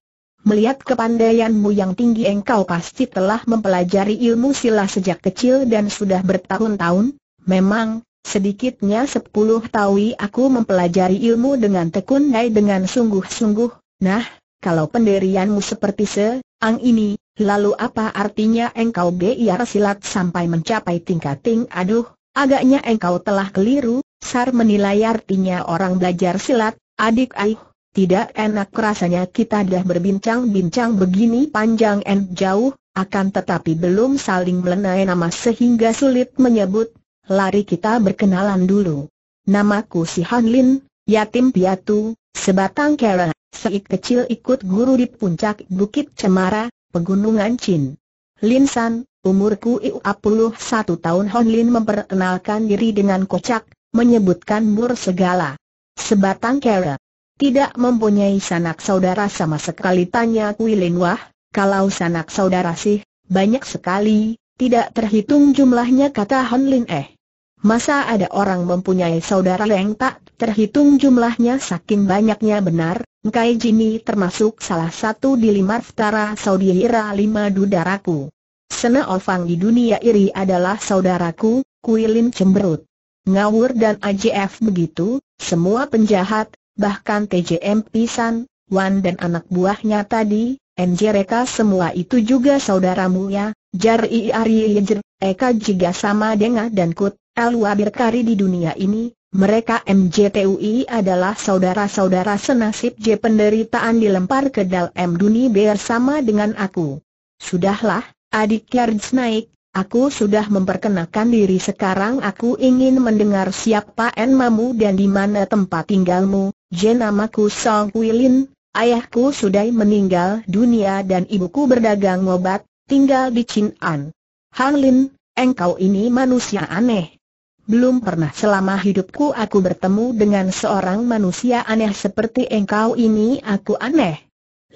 Melihat kepandaianmu yang tinggi engkau pasti telah mempelajari ilmu sila sejak kecil dan sudah bertahun-tahun, Memang, sedikitnya sepuluh tawi aku mempelajari ilmu dengan tekun dan dengan sungguh-sungguh, nah, kalau pendirianmu seperti se-ang ini, lalu apa artinya engkau biar silat sampai mencapai tingkat ting aduh, agaknya engkau telah keliru, Sar menilai artinya orang belajar silat, adik ai. tidak enak rasanya kita dah berbincang-bincang begini panjang dan jauh, akan tetapi belum saling melenai nama sehingga sulit menyebut lari kita berkenalan dulu. Namaku si Han Lin, yatim piatu, sebatang kera, seik kecil ikut guru di puncak Bukit Cemara, Pegunungan Chin. Lin San, umurku satu tahun Han Lin memperkenalkan diri dengan kocak, menyebutkan mur segala. Sebatang kera. Tidak mempunyai sanak saudara sama sekali tanya Kui Lin Wah, kalau sanak saudara sih, banyak sekali, tidak terhitung jumlahnya kata Hon Lin eh. Masa ada orang mempunyai saudara yang tak terhitung jumlahnya saking banyaknya benar, Ngkai Jini termasuk salah satu di lima ftara saudara lima dudaraku. Sena Ofang di dunia iri adalah saudaraku, Kuilin cemberut. Ngawur dan AJF begitu, semua penjahat, bahkan TJM Pisan, Wan dan anak buahnya tadi, Njereka semua itu juga saudaramu ya, Jarri Iari Eka juga sama dengan dan Kut, Elua berkari di dunia ini, mereka MJTUI adalah saudara-saudara senasib J penderitaan dilempar ke dalam dunia bersama dengan aku. Sudahlah, adik Kerds naik, aku sudah memperkenalkan diri sekarang aku ingin mendengar siapa enmamu dan di mana tempat tinggalmu, J namaku Song Wilin, ayahku sudah meninggal dunia dan ibuku berdagang obat, tinggal di Chin'an. Lin, engkau ini manusia aneh belum pernah selama hidupku aku bertemu dengan seorang manusia aneh seperti engkau ini aku aneh.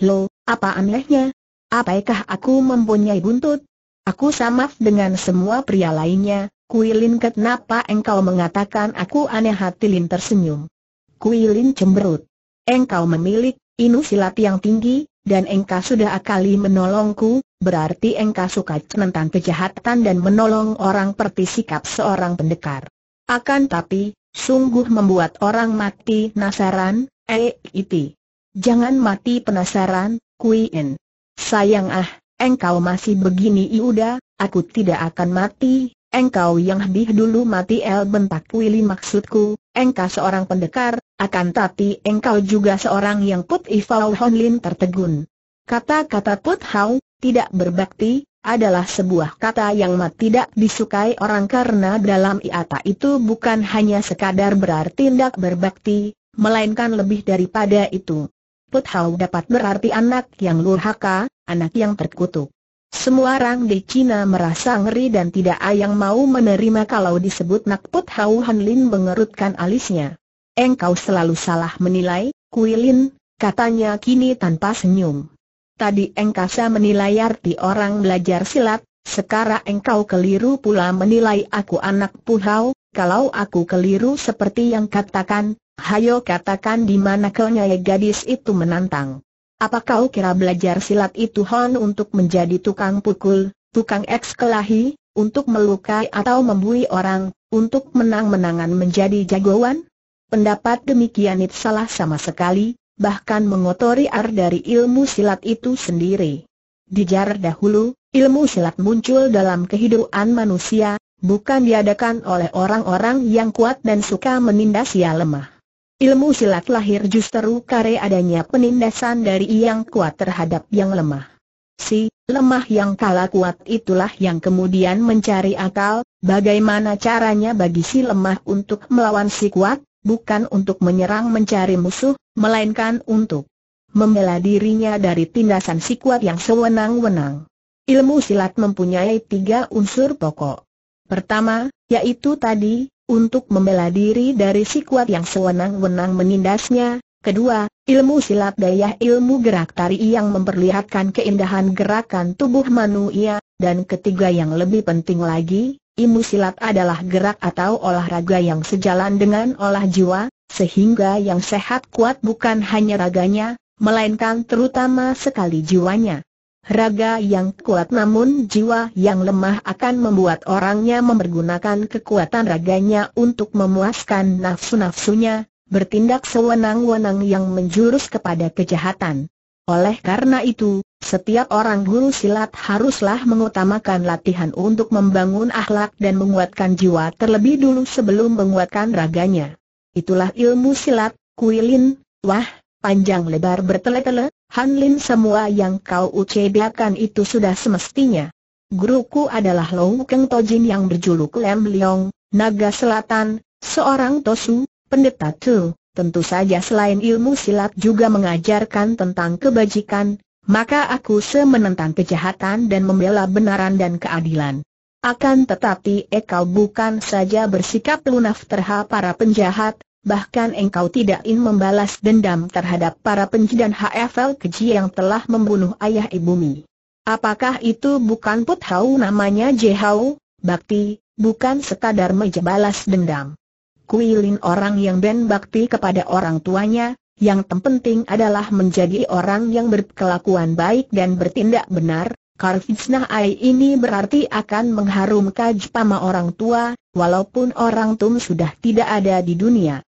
Lo, apa anehnya? Apakah aku mempunyai buntut? Aku samaf dengan semua pria lainnya, Kuilin kenapa engkau mengatakan aku aneh hati Lin tersenyum. Kuilin cemberut. Engkau memiliki inu silat yang tinggi, dan engkau sudah akali menolongku, berarti engkau suka tentang kejahatan dan menolong orang seperti sikap seorang pendekar. Akan tapi, sungguh membuat orang mati penasaran, eh itu. Jangan mati penasaran, Kuin. Sayang ah, engkau masih begini Iuda, aku tidak akan mati, engkau yang lebih dulu mati el bentak Willy maksudku, engkau seorang pendekar, akan tapi engkau juga seorang yang put ifau honlin tertegun. Kata-kata put hau, tidak berbakti, adalah sebuah kata yang mat tidak disukai orang karena dalam iata itu bukan hanya sekadar berarti tidak berbakti, melainkan lebih daripada itu. Put hau dapat berarti anak yang lurhaka, anak yang terkutuk. Semua orang di Cina merasa ngeri dan tidak ayang mau menerima kalau disebut nakput Hau Han Lin mengerutkan alisnya. Engkau selalu salah menilai, Kui Lin, katanya kini tanpa senyum. Tadi engkasa menilai arti orang belajar silat, sekarang engkau keliru pula menilai aku anak puhau, kalau aku keliru seperti yang katakan, hayo katakan di mana kelnyai gadis itu menantang. Apa kau kira belajar silat itu Hon untuk menjadi tukang pukul, tukang eks kelahi, untuk melukai atau membui orang, untuk menang-menangan menjadi jagoan? Pendapat demikian itu salah sama sekali, bahkan mengotori ar dari ilmu silat itu sendiri. Dijar dahulu, ilmu silat muncul dalam kehidupan manusia, bukan diadakan oleh orang-orang yang kuat dan suka menindas yang lemah. Ilmu silat lahir justru kare adanya penindasan dari yang kuat terhadap yang lemah. Si lemah yang kalah kuat itulah yang kemudian mencari akal, bagaimana caranya bagi si lemah untuk melawan si kuat, bukan untuk menyerang mencari musuh, melainkan untuk membela dirinya dari tindasan si kuat yang sewenang-wenang. Ilmu silat mempunyai tiga unsur pokok. Pertama, yaitu tadi, untuk membela diri dari si kuat yang sewenang-wenang menindasnya. Kedua, ilmu silat daya ilmu gerak tari yang memperlihatkan keindahan gerakan tubuh manusia, dan ketiga yang lebih penting lagi, ilmu silat adalah gerak atau olahraga yang sejalan dengan olah jiwa, sehingga yang sehat kuat bukan hanya raganya, melainkan terutama sekali jiwanya. Raga yang kuat namun jiwa yang lemah akan membuat orangnya mempergunakan kekuatan raganya untuk memuaskan nafsu-nafsunya, bertindak sewenang-wenang yang menjurus kepada kejahatan. Oleh karena itu, setiap orang guru silat haruslah mengutamakan latihan untuk membangun akhlak dan menguatkan jiwa terlebih dulu sebelum menguatkan raganya. Itulah ilmu silat, kuilin, wah, panjang lebar bertele-tele, Han Lin semua yang kau ucapkan itu sudah semestinya. Guruku adalah Long Keng Tojin yang berjuluk Lem Leong, Naga Selatan, seorang Tosu, pendeta Tu. Tentu saja selain ilmu silat juga mengajarkan tentang kebajikan, maka aku semenentang kejahatan dan membela benaran dan keadilan. Akan tetapi eh kau bukan saja bersikap lunaf terhadap para penjahat, bahkan engkau tidak ingin membalas dendam terhadap para penjidan HFL keji yang telah membunuh ayah ibumi. Apakah itu bukan Put Hau namanya Jehau, bakti, bukan sekadar meja balas dendam? Kuilin orang yang ben bakti kepada orang tuanya, yang terpenting adalah menjadi orang yang berkelakuan baik dan bertindak benar, Karfizna ai ini berarti akan mengharumkan jepama orang tua, walaupun orang tum sudah tidak ada di dunia.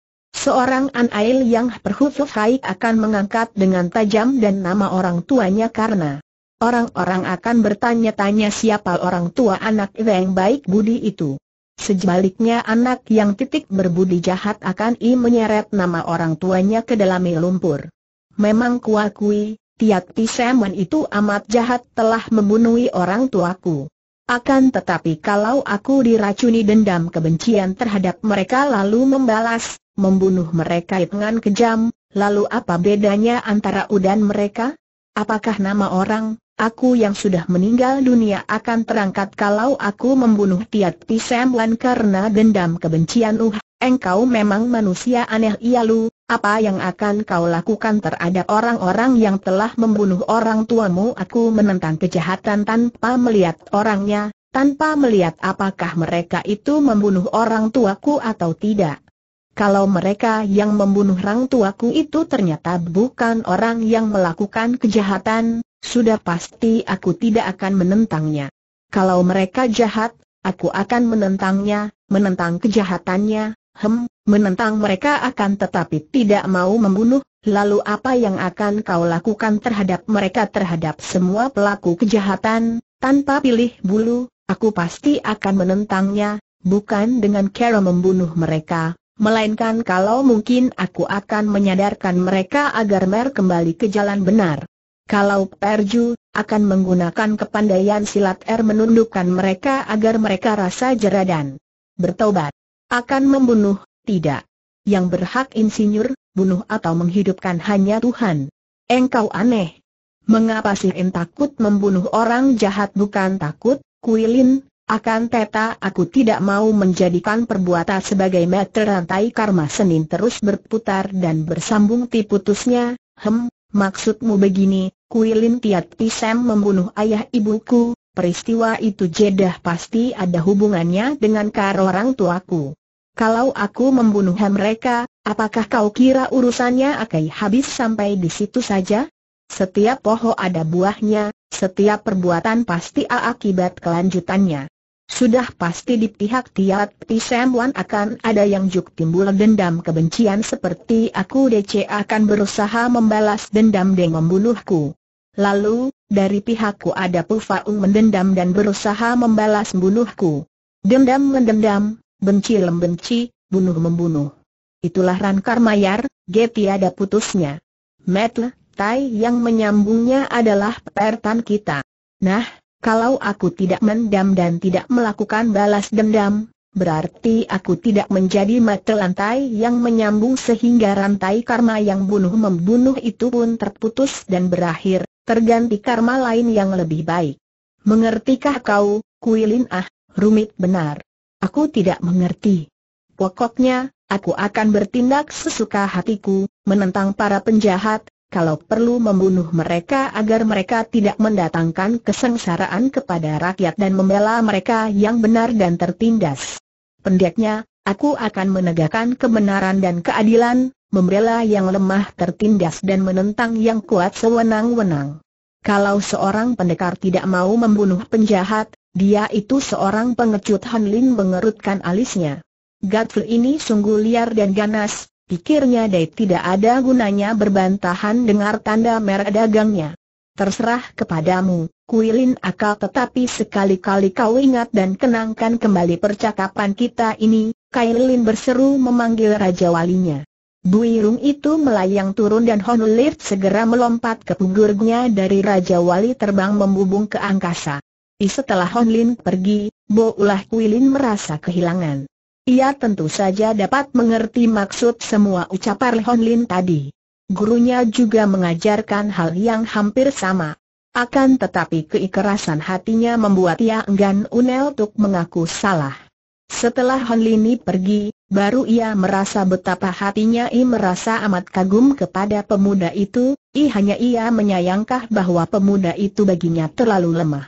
Seorang Anail yang perkhusus haik akan mengangkat dengan tajam dan nama orang tuanya karena orang-orang akan bertanya-tanya siapa orang tua anak yang baik budi itu. Sebaliknya anak yang titik berbudi jahat akan i menyeret nama orang tuanya ke dalam lumpur. Memang kuakui, Tiat Pisemen itu amat jahat telah membunuh orang tuaku. Akan tetapi kalau aku diracuni dendam kebencian terhadap mereka lalu membalas, membunuh mereka dengan kejam, lalu apa bedanya antara udan mereka? Apakah nama orang, aku yang sudah meninggal dunia akan terangkat kalau aku membunuh Tiat Pisemlan karena dendam kebencian uha. Engkau memang manusia aneh iya lu, apa yang akan kau lakukan terhadap orang-orang yang telah membunuh orang tuamu aku menentang kejahatan tanpa melihat orangnya, tanpa melihat apakah mereka itu membunuh orang tuaku atau tidak. Kalau mereka yang membunuh orang tuaku itu ternyata bukan orang yang melakukan kejahatan, sudah pasti aku tidak akan menentangnya. Kalau mereka jahat, aku akan menentangnya, menentang kejahatannya, Hem, menentang mereka akan tetapi tidak mau membunuh, lalu apa yang akan kau lakukan terhadap mereka terhadap semua pelaku kejahatan, tanpa pilih bulu, aku pasti akan menentangnya, bukan dengan cara membunuh mereka, melainkan kalau mungkin aku akan menyadarkan mereka agar mer kembali ke jalan benar. Kalau Perju akan menggunakan kepandaian silat air menundukkan mereka agar mereka rasa jeradan bertobat. Akan membunuh, tidak. Yang berhak insinyur, bunuh atau menghidupkan hanya Tuhan. Engkau aneh. Mengapa sih En takut membunuh orang jahat bukan takut, Kuilin, akan teta aku tidak mau menjadikan perbuatan sebagai meter rantai karma Senin terus berputar dan bersambung tiputusnya, hem, maksudmu begini, Kuilin Tiat Pisem membunuh ayah ibuku, peristiwa itu jedah pasti ada hubungannya dengan kar orang tuaku. Kalau aku membunuh mereka, apakah kau kira urusannya akan habis sampai di situ saja? Setiap pohon ada buahnya, setiap perbuatan pasti ada akibat kelanjutannya. Sudah pasti di pihak Tiat semuan akan ada yang juk timbul dendam kebencian seperti aku DC akan berusaha membalas dendam dengan membunuhku. Lalu, dari pihakku ada Pufaung mendendam dan berusaha membalas bunuhku. Dendam mendendam, benci lembenci, bunuh membunuh. Itulah Rankar Mayar, geti tiada putusnya. Metle, Tai yang menyambungnya adalah pertan kita. Nah, kalau aku tidak mendam dan tidak melakukan balas dendam, berarti aku tidak menjadi mata lantai yang menyambung sehingga rantai karma yang bunuh-membunuh itu pun terputus dan berakhir terganti karma lain yang lebih baik. Mengertikah kau, Kuilin ah, rumit benar. Aku tidak mengerti. Pokoknya, aku akan bertindak sesuka hatiku, menentang para penjahat, kalau perlu membunuh mereka agar mereka tidak mendatangkan kesengsaraan kepada rakyat dan membela mereka yang benar dan tertindas. Pendeknya, aku akan menegakkan kebenaran dan keadilan, membela yang lemah tertindas dan menentang yang kuat sewenang-wenang. Kalau seorang pendekar tidak mau membunuh penjahat, dia itu seorang pengecut Han Lin mengerutkan alisnya. Godfrey ini sungguh liar dan ganas, pikirnya Dai tidak ada gunanya berbantahan dengar tanda merah dagangnya. Terserah kepadamu, Kuilin akal tetapi sekali-kali kau ingat dan kenangkan kembali percakapan kita ini, Kailin berseru memanggil Raja Walinya. Buirung itu melayang turun dan Hon Lift segera melompat ke punggurnya dari Raja Wali terbang membubung ke angkasa. I setelah Hon Lin pergi, Bo Ulah Kui merasa kehilangan. Ia tentu saja dapat mengerti maksud semua ucapan Hon Lin tadi. Gurunya juga mengajarkan hal yang hampir sama. Akan tetapi keikerasan hatinya membuat ia enggan Unel untuk mengaku salah. Setelah Hon Lini pergi, baru ia merasa betapa hatinya I merasa amat kagum kepada pemuda itu, I hanya ia menyayangkah bahwa pemuda itu baginya terlalu lemah.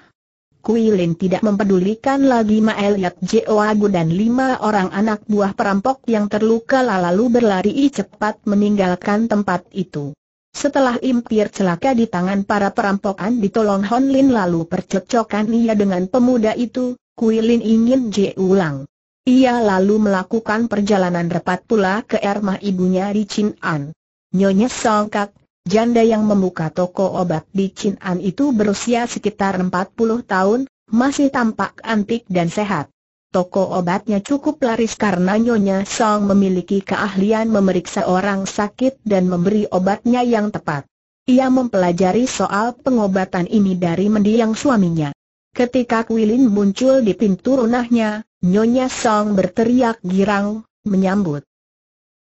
Kui Lin tidak mempedulikan lagi Maeliat Joagu dan lima orang anak buah perampok yang terluka lalu berlari I cepat meninggalkan tempat itu. Setelah impir celaka di tangan para perampokan ditolong Hon Lin lalu percocokan ia dengan pemuda itu, Kuilin ingin je ulang. Ia lalu melakukan perjalanan rapat pula ke rumah ibunya di An. Nyonya Songkak, janda yang membuka toko obat di An itu berusia sekitar 40 tahun, masih tampak antik dan sehat. Toko obatnya cukup laris karena Nyonya Song memiliki keahlian memeriksa orang sakit dan memberi obatnya yang tepat. Ia mempelajari soal pengobatan ini dari mendiang suaminya. Ketika Kuilin muncul di pintu runahnya, Nyonya Song berteriak girang, menyambut.